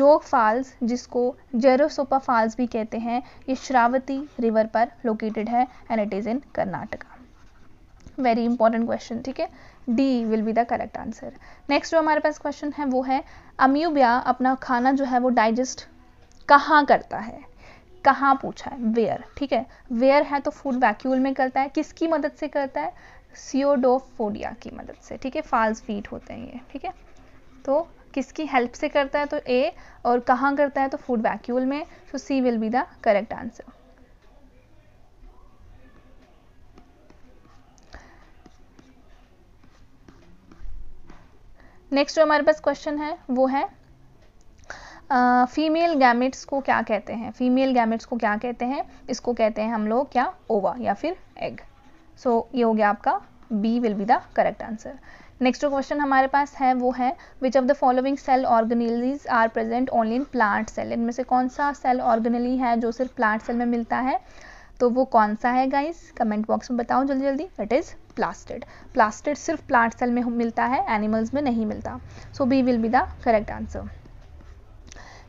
जोग फॉल्स जिसको जेरोसोपा फॉल्स भी कहते हैं ये शरावती रिवर पर लोकेटेड है and it is in Karnataka very important question ठीक है D will be the correct answer next जो हमारे पास क्वेश्चन है वो है अम्यूबिया अपना खाना जो है वो डाइजेस्ट कहाँ करता है कहाँ पूछा है वेयर ठीक है वेयर है तो फूड वैक्यूल में करता है किसकी मदद से करता है सियोडोफोडिया की मदद से ठीक है फाल्स फीट होते हैं ये ठीक है तो किसकी हेल्प से करता है तो ए और कहाँ करता है तो फूड वैक्यूल में so C will be the correct answer next जो हमारे पास क्वेश्चन है वो है फीमेल गैमेट्स को क्या कहते हैं फीमेल गैमेट्स को क्या कहते हैं इसको कहते हैं हम लोग क्या ओवा या फिर एग सो so, ये हो गया आपका B will be the correct answer next जो क्वेश्चन हमारे पास है वो है which of the following cell organelles are present only in plant cell इनमें से कौन सा सेल ऑर्गेनली है जो सिर्फ प्लांट सेल में मिलता है तो वो कौन सा है गाइस कमेंट बॉक्स में बताओ जल्दी जल्दी इट इज़ प्लास्टिड प्लास्टिड सिर्फ प्लांट सेल में मिलता है एनिमल्स में नहीं मिलता so B will be the correct answer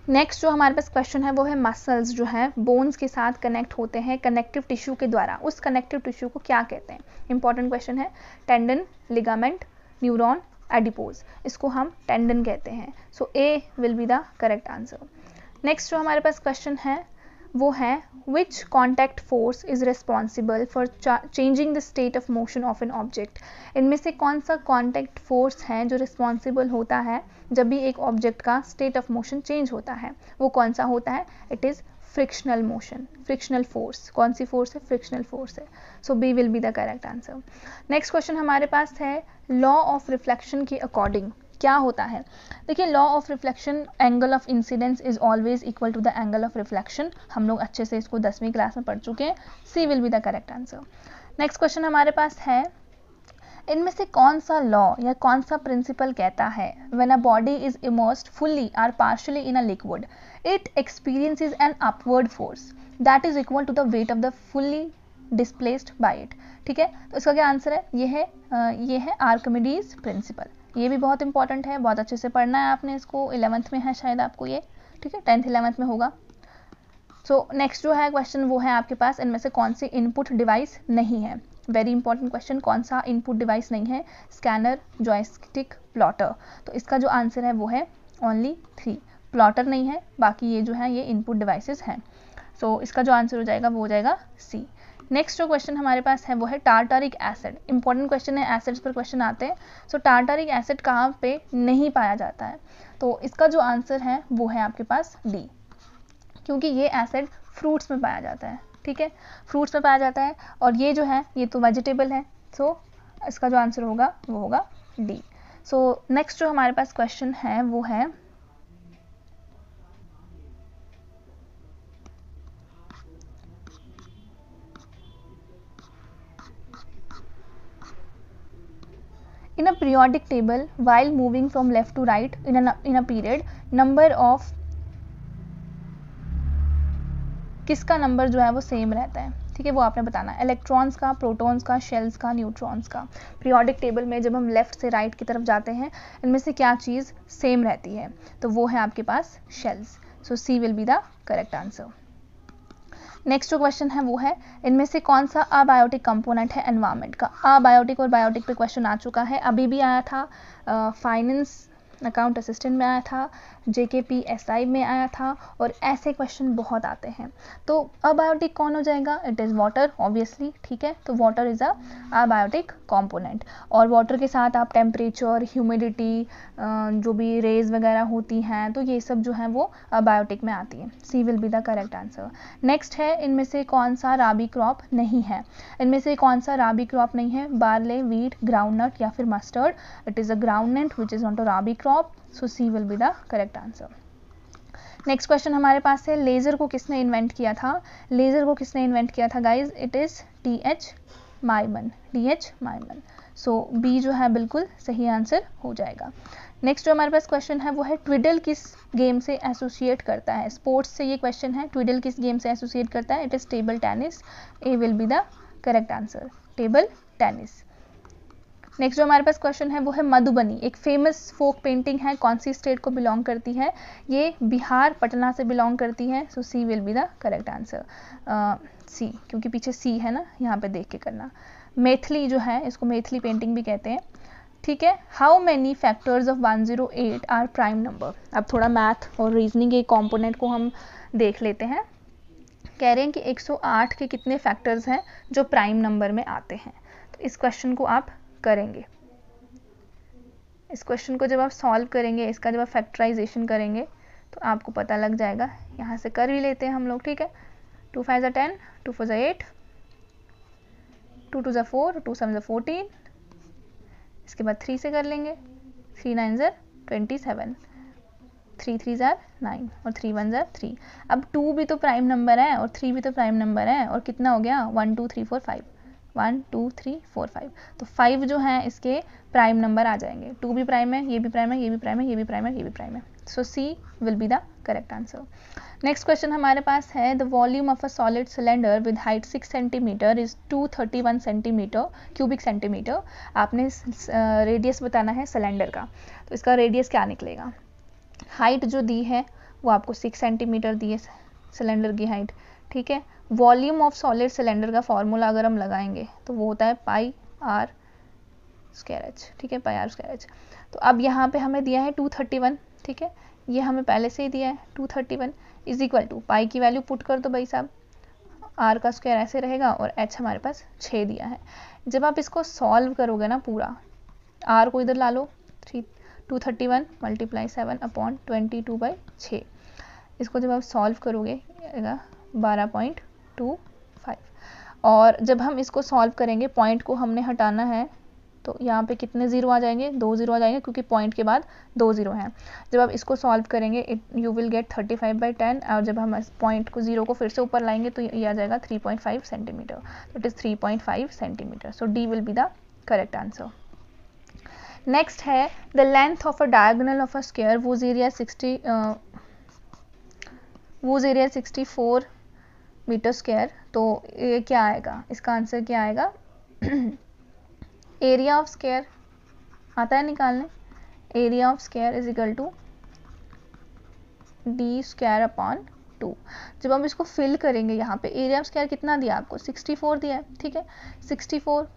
next जो हमारे पास क्वेश्चन है वो है मसल्स जो है बोन्स के साथ कनेक्ट होते हैं कनेक्टिव टिश्यू के द्वारा उस कनेक्टिव टिश्यू को क्या कहते हैं इंपॉर्टेंट क्वेश्चन है टेंडन लिगामेंट न्यूरॉन एडिपोज इसको हम टेंडन कहते हैं so A will be the correct answer next जो हमारे पास क्वेश्चन है वो है which contact force is responsible for changing the state of motion of an object इनमें से कौन सा कॉन्टैक्ट फोर्स है जो रिस्पॉन्सिबल होता है जब भी एक ऑब्जेक्ट का स्टेट ऑफ मोशन चेंज होता है वो कौन सा होता है it is frictional motion frictional force कौन सी फोर्स है फ्रिक्शनल फोर्स है so B will be the correct answer next question हमारे पास है लॉ ऑफ रिफ्लेक्शन के अकॉर्डिंग क्या होता है देखिए law of reflection angle of incidence is always equal to the angle of reflection हम लोग अच्छे से इसको दसवीं क्लास में पढ़ चुके हैं C will be the correct answer next question हमारे पास है इनमें से कौन सा लॉ या कौन सा प्रिंसिपल कहता है when a body is immersed fully or partially in a liquid it experience is an upward force that is equal to the weight of the fully displaced by it ठीक है तो इसका क्या आंसर है ये है ये है आर्कमिडीज प्रिंसिपल ये भी बहुत इंपॉर्टेंट है बहुत अच्छे से पढ़ना है आपने इसको इलेवंथ में है शायद आपको ये ठीक है टेंथ इलेवंथ में होगा सो so, नेक्स्ट जो है क्वेश्चन वो है आपके पास इनमें से कौन सी इनपुट डिवाइस नहीं है वेरी इंपॉर्टेंट क्वेश्चन कौन सा इनपुट डिवाइस नहीं है स्कैनर जॉयस्टिक प्लॉटर तो इसका जो आंसर है वो है ओनली थ्री प्लॉटर नहीं है बाकी ये जो है ये इनपुट डिवाइसेस हैं सो so, इसका जो आंसर हो जाएगा वो हो जाएगा सी नेक्स्ट जो क्वेश्चन हमारे पास है वो है टार्टारिक एसिड इंपॉर्टेंट क्वेश्चन है एसिड्स पर क्वेश्चन आते हैं सो टार्टारिक एसिड कहाँ पे नहीं पाया जाता है तो इसका जो आंसर है वो है आपके पास डी क्योंकि ये एसिड फ्रूट्स में पाया जाता है ठीक है फ्रूट्स में पाया जाता है और ये जो है ये तो वेजिटेबल है सो so, इसका जो आंसर होगा वो होगा डी सो नेक्स्ट जो हमारे पास क्वेश्चन है वो है in a periodic table while moving from left to right in in a period number of किसका नंबर जो है वो सेम रहता है ठीक है वो आपने बताना इलेक्ट्रॉन्स का प्रोटॉन्स का शेल्स का न्यूट्रॉन्स का पीरियोडिक टेबल में जब हम लेफ्ट से राइट right की तरफ जाते हैं इनमें से क्या चीज़ सेम रहती है तो वो है आपके पास shells so C will be the correct answer next जो क्वेश्चन है वो है इनमें से कौन सा अबायोटिक कंपोनेंट है एनवायरमेंट का अबायोटिक और बायोटिक पे क्वेश्चन आ चुका है अभी भी आया था फाइनेंस अकाउंट असिस्टेंट में आया था जे में आया था और ऐसे क्वेश्चन बहुत आते हैं तो अबायोटिक कौन हो जाएगा इट इज़ वाटर ऑब्वियसली ठीक है तो water is a abiotic component और वाटर के साथ आप टेम्परेचर ह्यूमिडिटी जो भी रेज वगैरह होती हैं तो ये सब जो है वो अबायोटिक में आती है C will be the correct answer next है इनमें से कौन सा राबी क्रॉप नहीं है इनमें से कौन सा राबी क्रॉप नहीं है बार्ले वीट ग्राउंड नट या फिर mustard it is a groundnut which is not a rabi crop so C will be the correct answer next question हमारे पास है लेज़र को किसने इन्वेंट किया था लेज़र को किसने इन्वेंट किया था guys it is T H Maiman D H Maiman so B जो है बिल्कुल सही आंसर हो जाएगा नेक्स्ट जो हमारे पास क्वेश्चन है वो है ट्विडल किस गेम से एसोसिएट करता है स्पोर्ट्स से ये क्वेश्चन है ट्विडल किस गेम से एसोसिएट करता है it is table tennis A will be the correct answer table tennis next जो हमारे पास क्वेश्चन है वो है मधुबनी एक फेमस फोक पेंटिंग है कौन सी स्टेट को बिलोंग करती है ये बिहार पटना से बिलोंग करती है so C will be the correct answer C क्योंकि पीछे सी है ना यहाँ पे देख के करना मेथली जो है इसको मेथली पेंटिंग भी कहते हैं ठीक है how many factors of eight are prime number अब थोड़ा मैथ और रीजनिंग एक कॉम्पोनेंट को हम देख लेते हैं कह रहे हैं कि 108 के कितने फैक्टर्स हैं जो प्राइम नंबर में आते हैं तो इस क्वेश्चन को आप करेंगे इस क्वेश्चन को जब आप सॉल्व करेंगे इसका जब आप फैक्टराइजेशन करेंगे तो आपको पता लग जाएगा यहाँ से कर ही लेते हैं हम लोग ठीक है टू फाइव ज़ा टेन टू फोर ज़ा एट टू टू ज़ा फोर टू सेवन ज़ा फोर्टीन इसके बाद थ्री से कर लेंगे थ्री नाइन ज़र ट्वेंटी सेवन थ्री थ्री ज़ार नाइन और थ्री वन ज़ार थ्री अब टू भी तो प्राइम नंबर है और थ्री भी तो प्राइम नंबर है और कितना हो गया one two three four five one two three four five तो फाइव जो है इसके प्राइम नंबर आ जाएंगे टू भी प्राइम है ये भी प्राइम है ये भी प्राइम है ये भी प्राइम है ये भी प्राइम है so C will be the correct answer next question हमारे पास है the volume of a solid cylinder with height six centimetre is two thirty one centimetre cubic centimetre आपने रेडियस बताना है सिलेंडर का तो इसका रेडियस क्या निकलेगा हाइट जो दी है वो आपको सिक्स सेंटीमीटर दी है सिलेंडर की हाइट ठीक है वॉल्यूम ऑफ सॉलिड सिलेंडर का फॉर्मूला अगर हम लगाएंगे तो वो होता है पाई आर स्क्वायर एच ठीक है पाई आर स्क्वायर एच तो अब यहाँ पे हमें दिया है टू थर्टी वन ठीक है ये हमें पहले से ही दिया है two thirty one is equal to pi की वैल्यू पुट कर दो भाई साहब आर का स्क्वायर ऐसे रहेगा और एच हमारे पास छः दिया है जब आप इसको सॉल्व करोगे ना पूरा आर को इधर ला लो three two thirty one multiply seven upon twenty two by छः इसको जब आप सॉल्व करोगे बारह पॉइंट टू फाइव और जब हम इसको सॉल्व करेंगे पॉइंट को हमने हटाना है तो यहाँ पे कितने ज़ीरो आ जाएंगे दो ज़ीरो आ जाएंगे क्योंकि पॉइंट के बाद दो ज़ीरो हैं जब आप इसको सॉल्व करेंगे it you will get 35 five by ten और जब हम इस पॉइंट को ज़ीरो को फिर से ऊपर लाएंगे तो ये आ जाएगा three point five centimetre it is three point five centimetre so D will be the correct answer next है the length of a diagonal of a square वो एरिया सिक्सटी वो area sixty four metre square तो ये क्या आएगा इसका answer क्या आएगा एरिया ऑफ स्क्वायर आता है निकालने area of square is equal to D square upon two जब हम इसको फिल करेंगे यहाँ पे एरिया ऑफ स्क्वायर कितना दिया आपको 64 दिया है ठीक है 64 four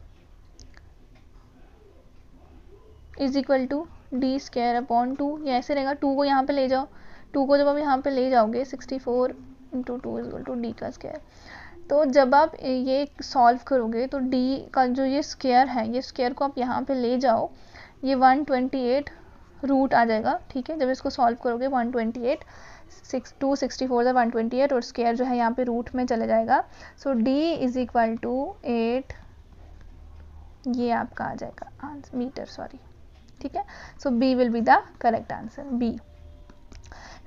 is equal to D square upon two या ऐसे रहेगा टू को यहाँ पे ले जाओ टू को जब हम यहाँ पे ले जाओगे four into two is two D का स्केयर तो जब आप ये सॉल्व करोगे तो d का जो ये स्केयर है ये स्केयर को आप यहाँ पे ले जाओ ये 128 रूट आ जाएगा ठीक है जब इसको सॉल्व करोगे 128 ट्वेंटी एट सिक्स और स्केयर जो है यहाँ पे रूट में चला जाएगा so d is equal to eight ये आपका आ जाएगा आंसर मीटर सॉरी ठीक है so B will be the correct answer B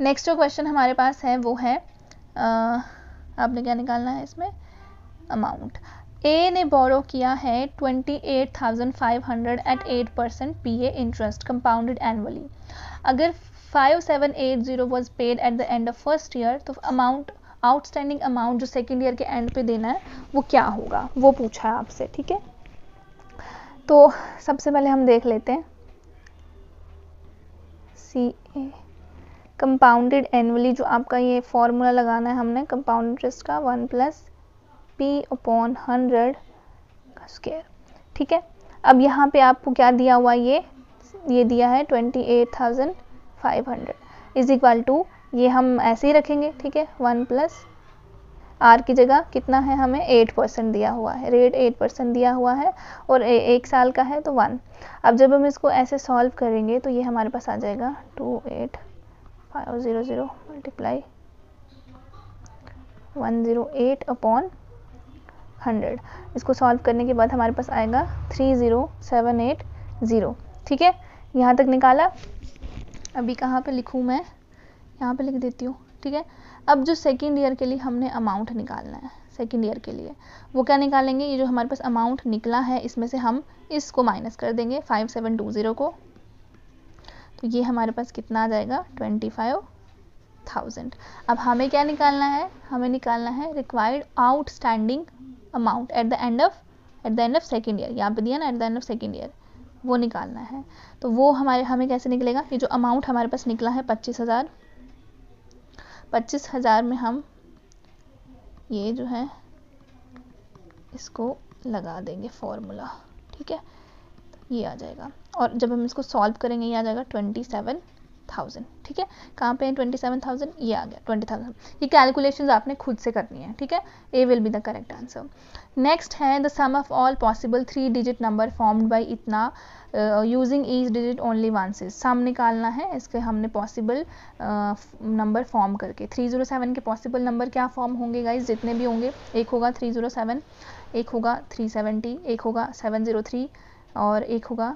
next जो क्वेश्चन हमारे पास है वो है आपने क्या निकालना है इसमें अमाउंट ए ने बोरो किया है twenty eight thousand five hundred at eight percent P A interest compounded annually अगर five seven eight zero was paid at the end of first year तो अमाउंट आउटस्टैंडिंग अमाउंट जो सेकेंड ईयर के end पे देना है वो क्या होगा वो पूछा है आपसे ठीक है तो सबसे पहले हम देख लेते हैं सी ए कंपाउंडेड एनुअली जो आपका ये फॉर्मूला लगाना है हमने कंपाउंड इंटरेस्ट का one plus P upon hundred का स्केयर ठीक है अब यहाँ पे आपको क्या दिया हुआ ये ये दिया है twenty eight thousand five hundred is equal to ये हम ऐसे ही रखेंगे ठीक है वन प्लस आर की जगह कितना है हमें एट परसेंट दिया हुआ है रेट एट परसेंट दिया हुआ है और ए, एक साल का है तो वन अब जब हम इसको ऐसे सॉल्व करेंगे तो ये हमारे पास आ जाएगा two eight five zero zero multiply one zero eight upon hundred इसको सॉल्व करने के बाद हमारे पास आएगा three zero seven eight zero ठीक है यहाँ तक निकाला अभी कहाँ पे लिखूँ मैं यहाँ पे लिख देती हूँ ठीक है अब जो सेकेंड ईयर के लिए हमने अमाउंट निकालना है सेकेंड ईयर के लिए वो क्या निकालेंगे ये जो हमारे पास अमाउंट निकला है इसमें से हम इसको माइनस कर देंगे फाइव सेवन टू ज़ीरो को तो ये हमारे पास कितना आ जाएगा ट्वेंटी फाइव थाउजेंड अब हमें क्या निकालना है हमें निकालना है required outstanding amount at the end of at the end of second year यहाँ पे दिया ना at the end of second year वो निकालना है तो वो हमारे हमें कैसे निकलेगा ये जो अमाउंट हमारे पास निकला है पच्चीस हज़ार पच्चीस हज़ार में हम ये जो है इसको लगा देंगे फॉर्मूला ठीक है ये आ जाएगा और जब हम इसको सॉल्व करेंगे ये आ जाएगा ट्वेंटी सेवन थाउजेंड ठीक है कहाँ पे ट्वेंटी सेवन थाउजेंड ये आ गया ट्वेंटी थाउजेंड ये कैलकुलेशन आपने खुद से करनी है ठीक है A will be the correct answer next है the sum of all possible three digit number formed by इतना using each digit only once is sum निकालना है इसके हमने पॉसिबल नंबर फॉर्म करके थ्री जीरो सेवन के पॉसिबल नंबर क्या form होंगे गाइज जितने भी होंगे एक होगा थ्री जीरो सेवन एक होगा थ्री सेवेंटी एक होगा सेवन जीरो थ्री और एक होगा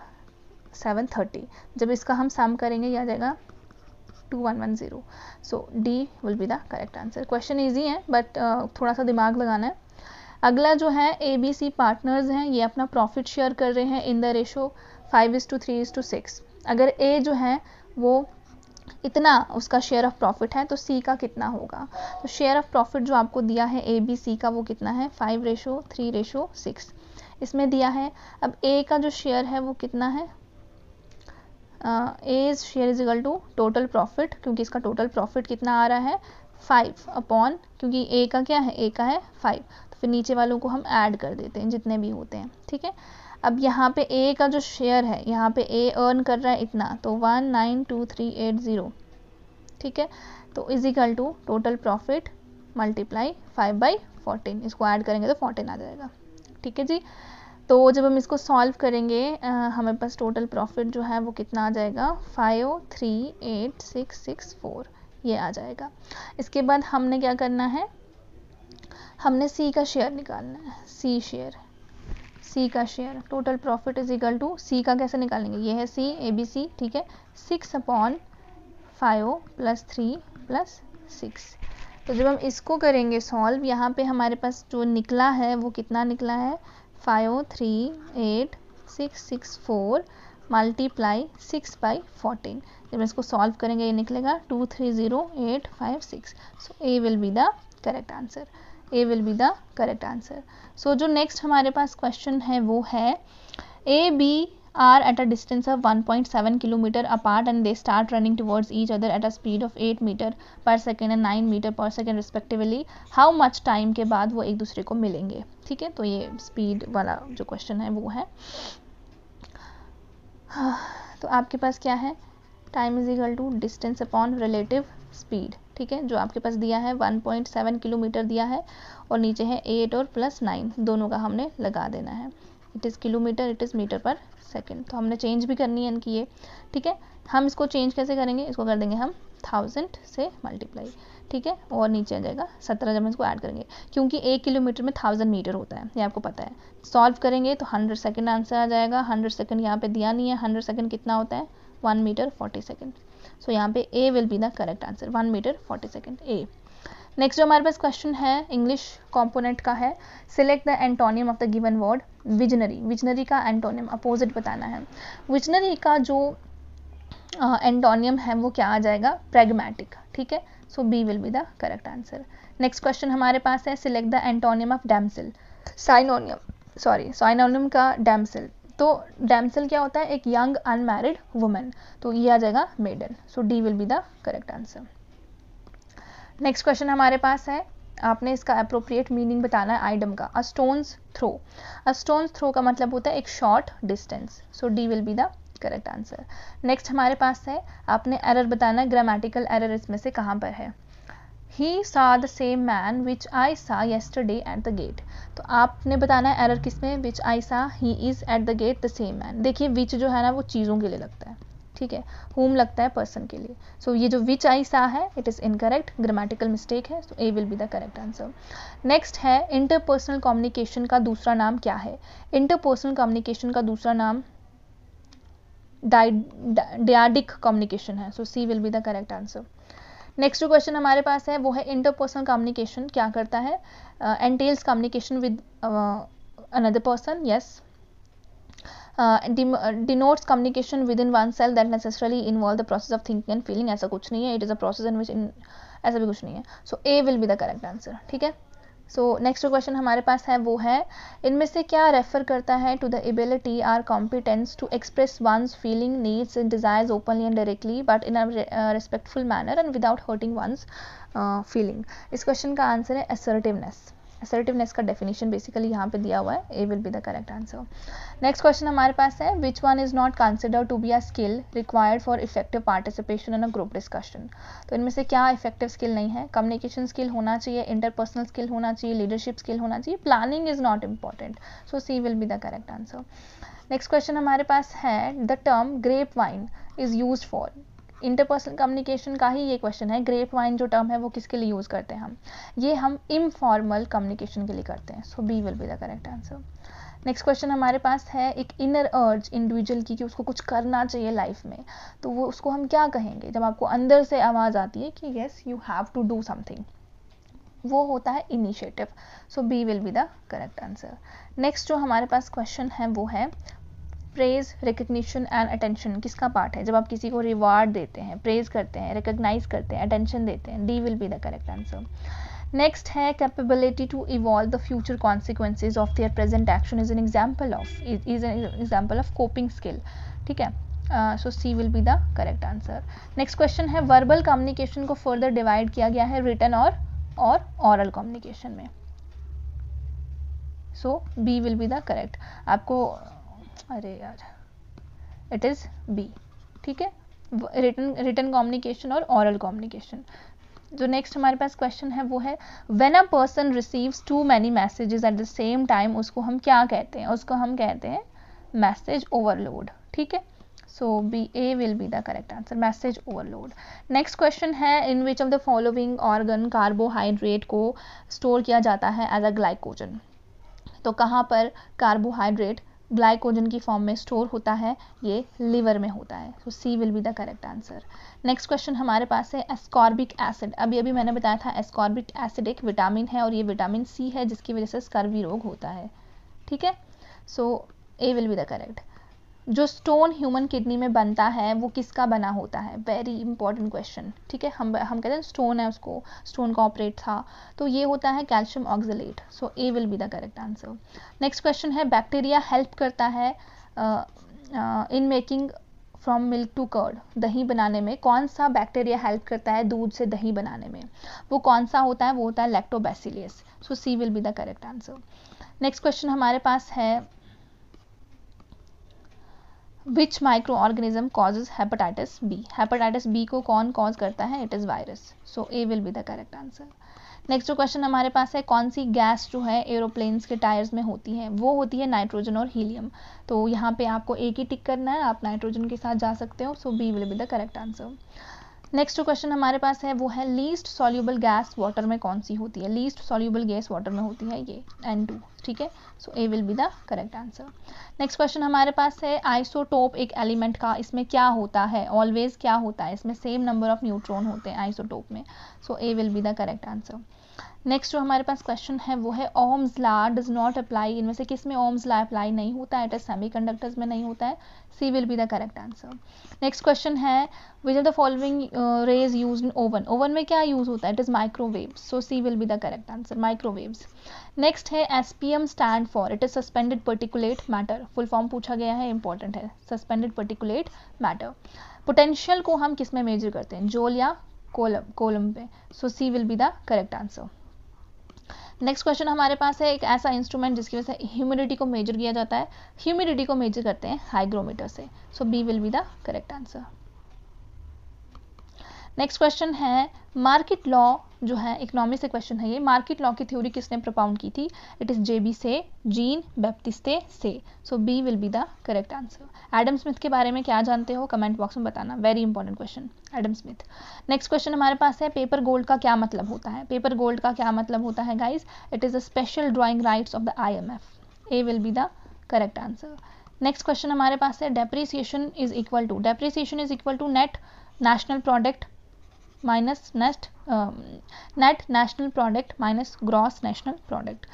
सेवन थर्टी जब इसका हम सम करेंगे यह आ जाएगा two one one zero so D will be the correct answer question easy है बट uh, थोड़ा सा दिमाग लगाना है अगला जो है ए बी सी पार्टनर्स हैं ये अपना प्रॉफिट शेयर कर रहे हैं in the ratio five is to three is to six अगर ए जो है वो इतना उसका शेयर ऑफ प्रॉफिट है तो सी का कितना होगा तो शेयर ऑफ प्रॉफिट जो आपको दिया है ए बी सी का वो कितना है five ratio three ratio six इसमें दिया है अब ए का जो शेयर है वो कितना है A is share is equal to total profit क्योंकि इसका टोटल प्रॉफिट कितना आ रहा है फाइव अपॉन क्योंकि ए का क्या है ए का है फाइव तो फिर नीचे वालों को हम ऐड कर देते हैं जितने भी होते हैं ठीक है अब यहाँ पे ए का जो शेयर है यहाँ पे ए अर्न कर रहा है इतना तो one nine two three eight zero ठीक है तो is equal to total profit multiply five by fourteen इसको ऐड करेंगे तो फोर्टीन आ जाएगा ठीक है जी तो जब हम इसको सॉल्व करेंगे आ, हमें पास टोटल प्रॉफिट जो है वो कितना आ जाएगा five three eight six six four ये आ जाएगा इसके बाद हमने क्या करना है हमने सी का शेयर निकालना है सी शेयर सी का share total profit is equal to C का कैसे निकालेंगे ये है सी ए बी सी ठीक है six upon five plus three plus six तो जब हम इसको करेंगे सॉल्व यहाँ पे हमारे पास जो निकला है वो कितना निकला है five three eight six six four multiply six by fourteen जब इसको सॉल्व करेंगे ये निकलेगा two three zero eight five six so A will be the correct answer A will be the correct answer so जो next हमारे पास question है वो है A B are at a distance of 1.7 kilometer apart and they start running towards each other at a speed of 8 meter per second and 9 meter per second respectively how much time के बाद वो एक दूसरे को मिलेंगे ठीक है तो ये speed वाला जो question है वो है तो आपके पास क्या है time is equal to distance upon relative speed ठीक है जो आपके पास दिया है 1.7 किलोमीटर दिया है और नीचे है 8 और प्लस 9 दोनों का हमने लगा देना है it is kilometre it is metre per second तो हमने चेंज भी करनी है इनकी ये ठीक है हम इसको चेंज कैसे करेंगे इसको कर देंगे हम थाउजेंड से मल्टीप्लाई ठीक है और नीचे आ जाएगा सत्रह जब हम इसको ऐड करेंगे क्योंकि एक किलोमीटर में थाउजेंड मीटर होता है ये आपको पता है सॉल्व करेंगे तो हंड्रेड सेकेंड आंसर आ जाएगा हंड्रेड सेकेंड यहाँ पे दिया नहीं है हंड्रेड सेकेंड कितना होता है one metre forty second so यहाँ पे A will be the correct answer one metre forty second A next जो हमारे पास क्वेश्चन है इंग्लिश कंपोनेंट का है select the antonym of the given word visionary visionary का एंटोनियम अपोजिट बताना है विजनरी का जो एंटोनियम uh, है वो क्या आ जाएगा प्रेगमेटिक ठीक है so B will be the correct answer next question हमारे पास है select the antonym of damsel synonym sorry synonym का डैमसिल तो डैमसिल क्या होता है एक यंग अनमैरिड वुमेन तो ये आ जाएगा maiden so D will be the correct answer next question हमारे पास है आपने इसका अप्रोप्रिएट मीनिंग बताना है आइडम का a stone's throw a stone's throw का मतलब होता है एक short distance so D will be the correct answer next हमारे पास है आपने एरर बताना है ग्रामेटिकल एरर इसमें से कहाँ पर है he saw the same man which I saw yesterday eight the gate तो आपने बताना है एरर किस में which I saw he is at the gate the same man देखिए विच जो है ना वो चीज़ों के लिए लगता है ठीक है होम लगता है पर्सन के लिए सो so, ये जो विच आई सा है it is incorrect grammatical mistake है so A will be the correct answer next है इंटरपर्सनल कम्युनिकेशन का दूसरा नाम क्या है इंटरपर्सनल कम्युनिकेशन का दूसरा नाम डायडिक कम्युनिकेशन है so C will be the correct answer next जो क्वेश्चन हमारे पास है वो है इंटरपर्सनल कम्युनिकेशन क्या करता है entails communication with another person yes denotes communication within oneself that necessarily involve the process of thinking and feeling ऐसा कुछ नहीं है it is a process in which in ऐसा भी कुछ नहीं है so A will be the correct answer ठीक है सो नेक्स्ट क्वेश्चन हमारे पास है वो है इनमें से क्या रेफर करता है to the ability or competence to express one's feeling needs and desires openly and directly but in a respectful manner and without hurting one's feeling इस क्वेश्चन का आंसर है असर्टिवनेस असर्टिवनेस का डेफिनेशन बेसिकली यहाँ पे दिया हुआ है A will be the correct answer next question हमारे पास है which one is not consider to be a skill required for effective participation in a group discussion तो इनमें से क्या इफेक्टिव स्किल नहीं है कम्युनिकेशन स्किल होना चाहिए इंटरपर्सनल स्किल होना चाहिए लीडरशिप स्किल होना चाहिए planning is not important so C will be the correct answer next question हमारे पास है the term grapevine is use for interpersonal communication का ही ये क्वेश्चन है ग्रेप वाइन जो टर्म है वो किसके लिए यूज़ करते हैं हम ये हम इनफॉर्मल कम्युनिकेशन के लिए करते हैं so B will be the correct answer next question हमारे पास है एक इनर अर्ज इंडिविजुअल की कि उसको कुछ करना चाहिए लाइफ में तो वो उसको हम क्या कहेंगे जब आपको अंदर से आवाज़ आती है कि yes you have to do something वो होता है initiative so B will be the correct answer next जो हमारे पास क्वेश्चन है वो है प्रेज रिकग्निशन एंड अटेंशन किसका पार्ट है जब आप किसी को रिवार्ड देते हैं प्रेज करते हैं रिकग्नाइज करते हैं अटेंशन देते हैं D will be the correct answer next है capability to evolve the future consequences of their present action is an example of is an example of coping skill ठीक है so C will be the correct answer next question है verbal communication को further divide किया गया है written और और oral communication में so B will be the correct आपको अरे यार इट इज़ बी ठीक है रिटर्न रिटर्न कॉम्युनिकेशन और ऑरल कॉम्युनिकेशन जो नेक्स्ट हमारे पास क्वेश्चन है वो है when a person receives too many messages at the same time उसको हम क्या कहते हैं उसको हम कहते हैं मैसेज ओवरलोड ठीक है so B A will be the correct answer message overload next question है in which of the following organ carbohydrate को स्टोर किया जाता है एज अ ग्लाइकोजन तो कहाँ पर कार्बोहाइड्रेट ग्लाइकोजन की फॉर्म में स्टोर होता है ये लीवर में होता है so C will be the correct answer next question हमारे पास है एस्कॉर्बिक एसिड अभी अभी मैंने बताया था एस्कॉर्बिक एसिड एक विटामिन है और ये विटामिन सी है जिसकी वजह से स्कर्वी रोग होता है ठीक है so A will be the correct जो स्टोन ह्यूमन किडनी में बनता है वो किसका बना होता है वेरी इंपॉर्टेंट क्वेश्चन ठीक है हम हम कहते हैं स्टोन है उसको स्टोन का ऑपरेट था तो ये होता है calcium oxalate so A will be the correct answer next question है बैक्टीरिया हेल्प करता है in making from milk to curd दही बनाने में कौन सा बैक्टीरिया हेल्प करता है दूध से दही बनाने में वो कौन सा होता है वो होता है lactobacillus so C will be the correct answer next question हमारे पास है which micro organism causes hepatitis B hepatitis B को कौन कॉज करता है it is virus so A will be the correct answer next जो क्वेश्चन हमारे पास है कौन सी गैस जो है एरोप्लेन्स के टायर्स में होती है वो होती है नाइट्रोजन और हीलियम तो यहाँ पे आपको एक ही टिक करना है आप नाइट्रोजन के साथ जा सकते हो so B will be the correct answer next question हमारे पास है वो है लीस्ट सॉल्यूबल गैस वाटर में कौन सी होती है लीस्ट सॉल्यूबल गैस वाटर में होती है ये एन टू ठीक है so A will be the correct answer next question हमारे पास है आइसोटोप एक एलिमेंट का इसमें क्या होता है ऑलवेज क्या होता है इसमें सेम नंबर ऑफ न्यूट्रॉन होते हैं आइसोटोप में so A will be the correct answer next जो हमारे पास क्वेश्चन है वो है Ohm's law does not apply इनमें से किस में ओम्स ला अप्लाई नहीं होता है इट इज सेमी कंडक्टर्स में नहीं होता है C will be the correct answer next question है which are the following rays use in oven oven में क्या यूज होता है it is microwave so C will be the correct answer microwaves next है S P M stand for it is suspended particulate matter full form पूछा गया है important है suspended particulate matter potential को हम किस में मेजर करते हैं जोल या कोलम कोलम पे so C will be the correct answer next question हमारे पास है एक ऐसा इंस्ट्रूमेंट जिसकी वजह से ह्यूमिडिटी को मेजर किया जाता है ह्यूमिडिटी को मेजर करते हैं हाइग्रोमीटर से so B will be the correct answer next question है मार्केट लॉ जो है इकोनॉमी से क्वेश्चन है ये मार्केट लॉ की थ्योरी किसने प्रपाउंड की थी it is J B Say Jean Baptiste Say so B will be the correct answer Adam Smith के बारे में क्या जानते हो कमेंट बॉक्स में बताना very important question Adam Smith next question हमारे पास है पेपर गोल्ड का क्या मतलब होता है पेपर गोल्ड का क्या मतलब होता है guys it is a special drawing rights of the I M F A will be the correct answer next question हमारे पास है depreciation is equal to depreciation is equal to net national product minus nest net national product minus gross national product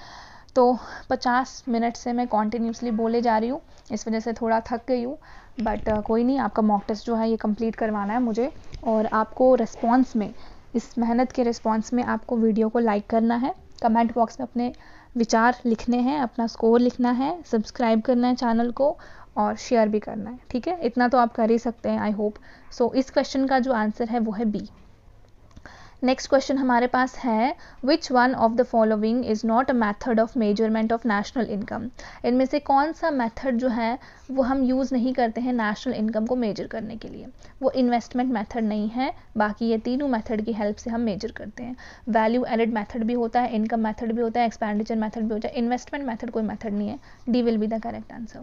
तो 50 minute से मैं continuously बोले जा रही हूँ इस वजह से थोड़ा थक गई हूँ बट uh, कोई नहीं आपका मॉक टेस्ट जो है ये कंप्लीट करवाना है मुझे और आपको रिस्पॉन्स में इस मेहनत के रिस्पॉन्स में आपको वीडियो को लाइक करना है कमेंट बॉक्स में अपने विचार लिखने हैं अपना स्कोर लिखना है सब्सक्राइब करना है चैनल को और शेयर भी करना है ठीक है इतना तो आप कर ही सकते हैं आई होप सो इस क्वेश्चन का जो आंसर है वो है बी नेक्स्ट क्वेश्चन हमारे पास है which one of the following is not a method of measurement of national income इनमें से कौन सा मेथड जो है वो हम यूज़ नहीं करते हैं नेशनल इनकम को मेजर करने के लिए वो इन्वेस्टमेंट मेथड नहीं है बाकी ये तीनों मेथड की हेल्प से हम मेजर करते हैं वैल्यू एडेड मेथड भी होता है इनकम मेथड भी होता है एक्सपेंडिचर मेथड भी होता है इन्वेस्टमेंट मेथड कोई मेथड नहीं है D will be the correct answer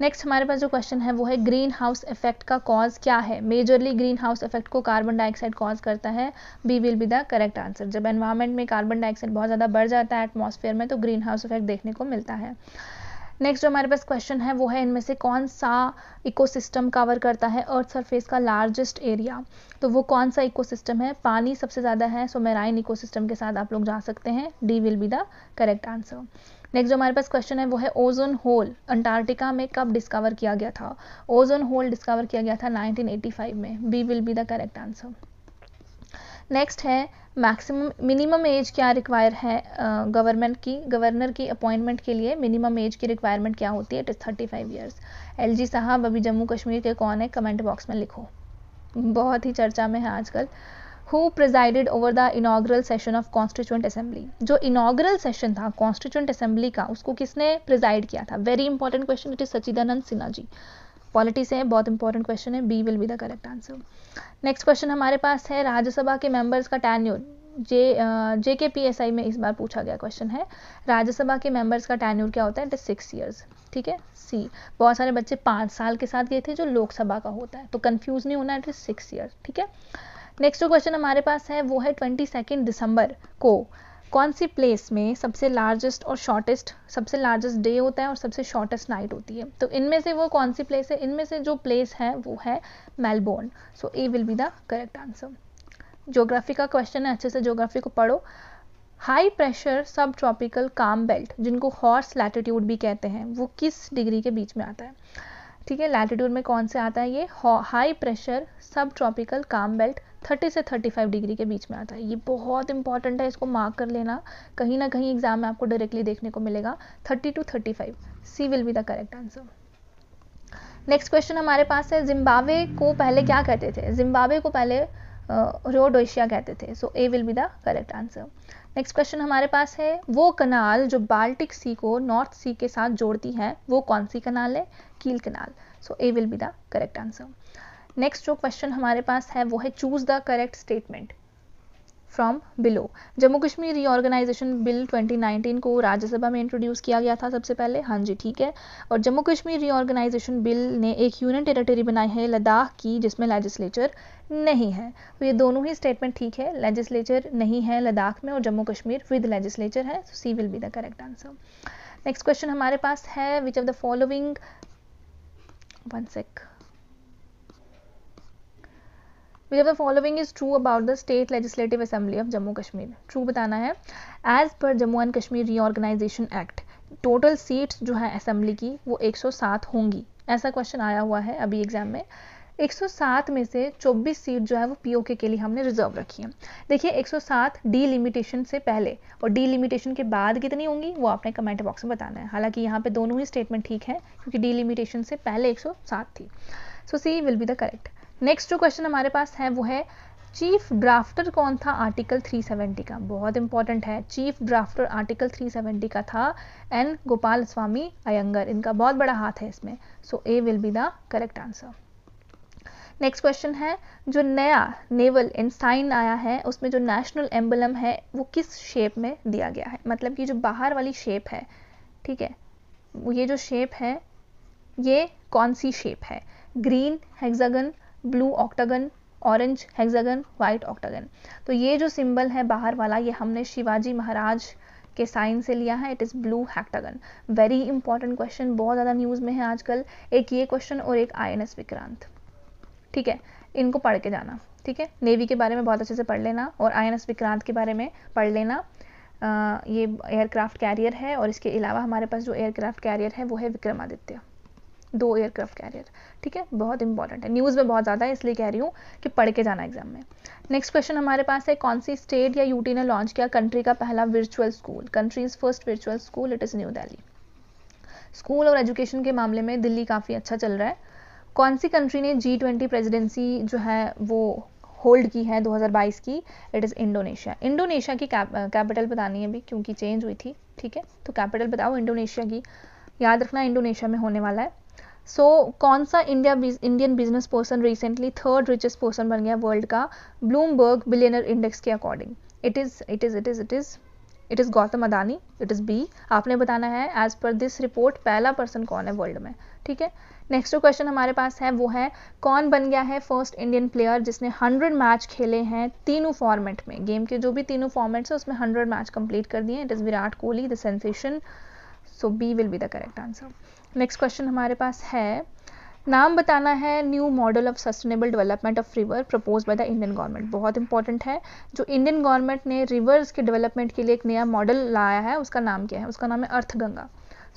next हमारे पास जो क्वेश्चन है वो है ग्रीन हाउस इफेक्ट का कॉज क्या है मेजरली ग्रीन हाउस इफेक्ट को कार्बन डाइऑक्साइड कॉज करता है B will be the correct answer जब एनवायरमेंट में कार्बन डाइऑक्साइड बहुत ज़्यादा बढ़ जाता है एटमोसफेयर में तो ग्रीन हाउस इफेक्ट देखने को मिलता है नेक्स्ट जो हमारे पास क्वेश्चन है वो है इनमें से कौन सा इकोसिस्टम कवर करता है अर्थ सरफेस का लार्जेस्ट एरिया तो वो कौन सा इकोसिस्टम है पानी सबसे ज़्यादा है सो मेराइन इकोसिस्टम के साथ आप लोग जा सकते हैं D will be the correct answer next जो हमारे पास क्वेश्चन है वो है ओजोन होल अंटार्कटिका में कब डिस्कवर किया गया था ओजोन होल डिस्कवर किया गया था 1985 में B will be the correct answer next है मैक्सिमम मिनिमम एज क्या रिक्वायर है गवर्नमेंट की गवर्नर की अपॉइंटमेंट के लिए मिनिमम एज की रिक्वायरमेंट क्या होती है it is thirty five years L साहब अभी जम्मू कश्मीर के कौन है कमेंट बॉक्स में लिखो बहुत ही चर्चा में है आजकल who presided over the inaugural session of constituent assembly जो इनाग्रल सेशन था कॉन्स्टिट्यूंट असेंबली का उसको किसने प्रिजाइड किया था very important question it is Sachchidananda Sinha ji polity से है बहुत इंपॉर्टेंट क्वेश्चन है B will be the correct answer next question हमारे पास है राज्यसभा के मेंबर्स का टैन्यूर जे जे के पी एस आई में इस बार पूछा गया क्वेश्चन है राज्यसभा के मेंबर्स का टैन्यूर क्या होता है इट इज सिक्स ईयर्स ठीक है सी बहुत सारे बच्चे पाँच साल के साथ गए थे जो लोकसभा का होता है तो कन्फ्यूज नहीं होना इट इज सिक्स ईयर्स ठीक है नेक्स्ट जो क्वेश्चन हमारे पास है वो है ट्वेंटी सेकेंड दिसंबर को कौन सी प्लेस में सबसे लार्जेस्ट और शॉर्टेस्ट सबसे लार्जेस्ट डे होता है और सबसे शॉर्टेस्ट नाइट होती है तो इनमें से वो कौन सी प्लेस है इनमें से जो प्लेस है वो है Melbourne so A will be the correct answer geography का क्वेश्चन है अच्छे से जोग्राफी को पढ़ो high pressure subtropical calm belt जिनको हॉर्स लैटिट्यूड भी कहते हैं वो किस डिग्री के बीच में आता है ठीक है लैटिट्यूड में कौन से आता है ये high pressure subtropical calm belt 30 से 35 डिग्री के बीच में आता है ये बहुत इंपॉर्टेंट है इसको मार्क कर लेना कहीं ना कहीं एग्जाम में आपको डायरेक्टली देखने को मिलेगा 30 to 35 C will be the correct answer next question हमारे पास है जिम्बावे को पहले क्या कहते थे जिम्बावे को पहले रोडोशिया कहते थे so A will be the correct answer next question हमारे पास है वो कनाल जो बाल्टिक सी को नॉर्थ सी के साथ जोड़ती है वो कौन सी कनाल है Kiel canal so A will be the correct answer next जो क्वेश्चन हमारे पास है वो है choose the correct statement from below Jammu Kashmir reorganisation bill 2019 को राज्यसभा में इंट्रोड्यूस किया गया था सबसे पहले हाँ जी ठीक है और जम्मू कश्मीर रीऑर्गेनाइजेशन बिल ने एक यूनियन टेरिटरी बनाई है लद्दाख की जिसमें लेजिस्लेचर नहीं है तो ये दोनों ही स्टेटमेंट ठीक है लेजिस्लेचर नहीं है लद्दाख में और जम्मू कश्मीर विद लेजिस्लेचर है so C will be the correct answer next question हमारे पास है which of the following one सेक which of the following is true about the state legislative assembly of Jammu Kashmir true बताना है as per Jammu and Kashmir reorganisation act total seats जो है assembly की वो 107 होंगी ऐसा क्वेश्चन आया हुआ है अभी एग्जाम में 107 में से 24 सीट जो है वो पीओके के लिए हमने रिजर्व रखी है देखिए 107 डीलिमिटेशन से पहले और डीलिमिटेशन के बाद कितनी होंगी वो आपने कमेंट बॉक्स में बताना है हालांकि यहाँ पे दोनों ही स्टेटमेंट ठीक है क्योंकि डीलिमिटेशन से पहले 107 थी so C will be the correct next जो क्वेश्चन हमारे पास है वो है चीफ ड्राफ्टर कौन था आर्टिकल 370 का बहुत इंपॉर्टेंट है चीफ ड्राफ्टर आर्टिकल 370 का था एन गोपाल स्वामी अयंगर इनका बहुत बड़ा हाथ है इसमें so A will be the correct answer next question है जो नया नेवल इन साइन आया है उसमें जो नेशनल एम्बलम है वो किस शेप में दिया गया है मतलब कि जो बाहर वाली शेप है ठीक है ये जो शेप है ये कौन सी शेप है green hexagon blue octagon orange hexagon white octagon तो ये जो सिंबल है बाहर वाला ये हमने शिवाजी महाराज के साइन से लिया है it is blue hexagon very important question बहुत ज़्यादा न्यूज़ में है आजकल एक ये क्वेश्चन और एक आई विक्रांत ठीक है इनको पढ़ के जाना ठीक है नेवी के बारे में बहुत अच्छे से पढ़ लेना और आई विक्रांत के बारे में पढ़ लेना आ, ये एयरक्राफ्ट कैरियर है और इसके अलावा हमारे पास जो एयरक्राफ्ट कैरियर है वो है विक्रमादित्य दो एयरक्राफ्ट कैरियर ठीक है बहुत इंपॉर्टेंट है न्यूज़ में बहुत ज़्यादा है इसलिए कह रही हूँ कि पढ़ के जाना एग्जाम में नेक्स्ट क्वेश्चन हमारे पास है कौन सी स्टेट या यूटी ने लॉन्च किया कंट्री का पहला virtual school countries first virtual school it is new Delhi school और एजुकेशन के मामले में दिल्ली काफ़ी अच्छा चल रहा है कौन सी कंट्री ने जी ट्वेंटी प्रेजिडेंसी जो है वो होल्ड की है 2022 की इट इज़ इंडोनेशिया इंडोनेशिया की कैपिटल बतानी है अभी क्योंकि चेंज हुई थी ठीक है तो कैपिटल बताओ इंडोनेशिया की याद रखना इंडोनेशिया में होने वाला है सो so, कौन सा India Indian business person recently third richest person बन गया वर्ल्ड का ब्लूमबर्ग बिलियनर इंडेक्स के according it is it is it is it is it is Gautam Adani it is B आपने बताना है एज पर दिस रिपोर्ट पहला पर्सन कौन है वर्ल्ड में ठीक है नेक्स्ट जो क्वेश्चन हमारे पास है वो है कौन बन गया है फर्स्ट इंडियन प्लेयर जिसने हंड्रेड मैच खेले हैं तीनों फॉर्मेट में गेम के जो भी तीनों फॉर्मेट्स हैं उसमें हंड्रेड मैच कंप्लीट कर दिए it is Virat Kohli the sensation so B will be the correct answer next question हमारे पास है नाम बताना है new model of sustainable development of river propose by the Indian government बहुत इंपॉर्टेंट है जो इंडियन गवर्नमेंट ने रिवर्स के डेवलपमेंट के लिए एक नया मॉडल लाया है उसका नाम क्या है उसका नाम है Arthganga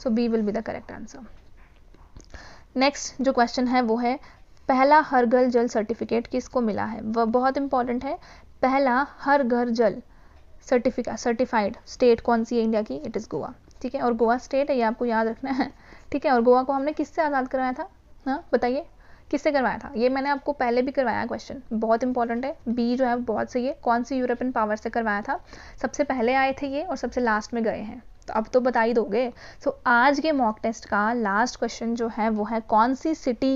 so B will be the correct answer next जो क्वेश्चन है वो है पहला हर घर जल सर्टिफिकेट किसको मिला है वह बहुत इंपॉर्टेंट है पहला हर घर जल सर्टिफिका सर्टिफाइड स्टेट कौन सी है इंडिया की इट इज़ गोवा ठीक है और गोवा स्टेट है ये आपको याद रखना है ठीक है और गोवा को हमने किससे आज़ाद करवाया था हाँ बताइए किससे करवाया था ये मैंने आपको पहले भी करवाया क्वेश्चन बहुत इंपॉर्टेंट है बी जो है बहुत सही है कौन सी यूरोपियन पावर से करवाया था सबसे पहले आए थे ये और सबसे लास्ट में गए हैं तो अब तो बता ही दोगे सो आज के मॉक टेस्ट का लास्ट क्वेश्चन जो है वो है कौन सी city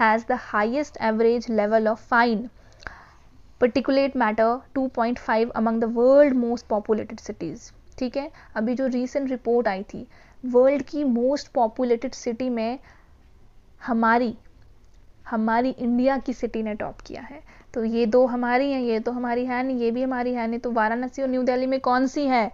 has the highest average level of fine two point 2.5 among the world most populated cities ठीक है अभी जो रिसेंट रिपोर्ट आई थी वर्ल्ड की मोस्ट पॉपुलेटेड सिटी में हमारी हमारी इंडिया की सिटी ने टॉप किया है तो ये दो हमारी हैं ये तो हमारी है नहीं ये भी हमारी है नहीं तो वाराणसी और न्यू दिल्ली में कौन सी है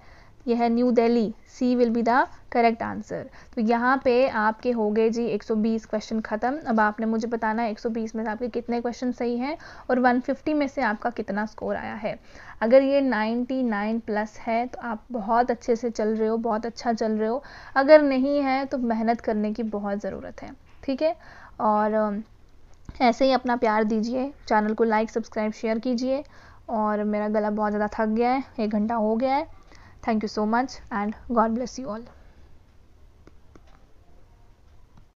यह है new Delhi C will be the correct answer तो यहाँ पे आपके हो गए जी 120 क्वेश्चन ख़त्म अब आपने मुझे बताना है 120 में से आपके कितने क्वेश्चन सही हैं और 150 में से आपका कितना स्कोर आया है अगर ये 99 प्लस है तो आप बहुत अच्छे से चल रहे हो बहुत अच्छा चल रहे हो अगर नहीं है तो मेहनत करने की बहुत ज़रूरत है ठीक है और ऐसे ही अपना प्यार दीजिए चैनल को लाइक सब्सक्राइब शेयर कीजिए और मेरा गला बहुत ज़्यादा थक गया है एक घंटा हो गया है Thank you so much and God bless you all.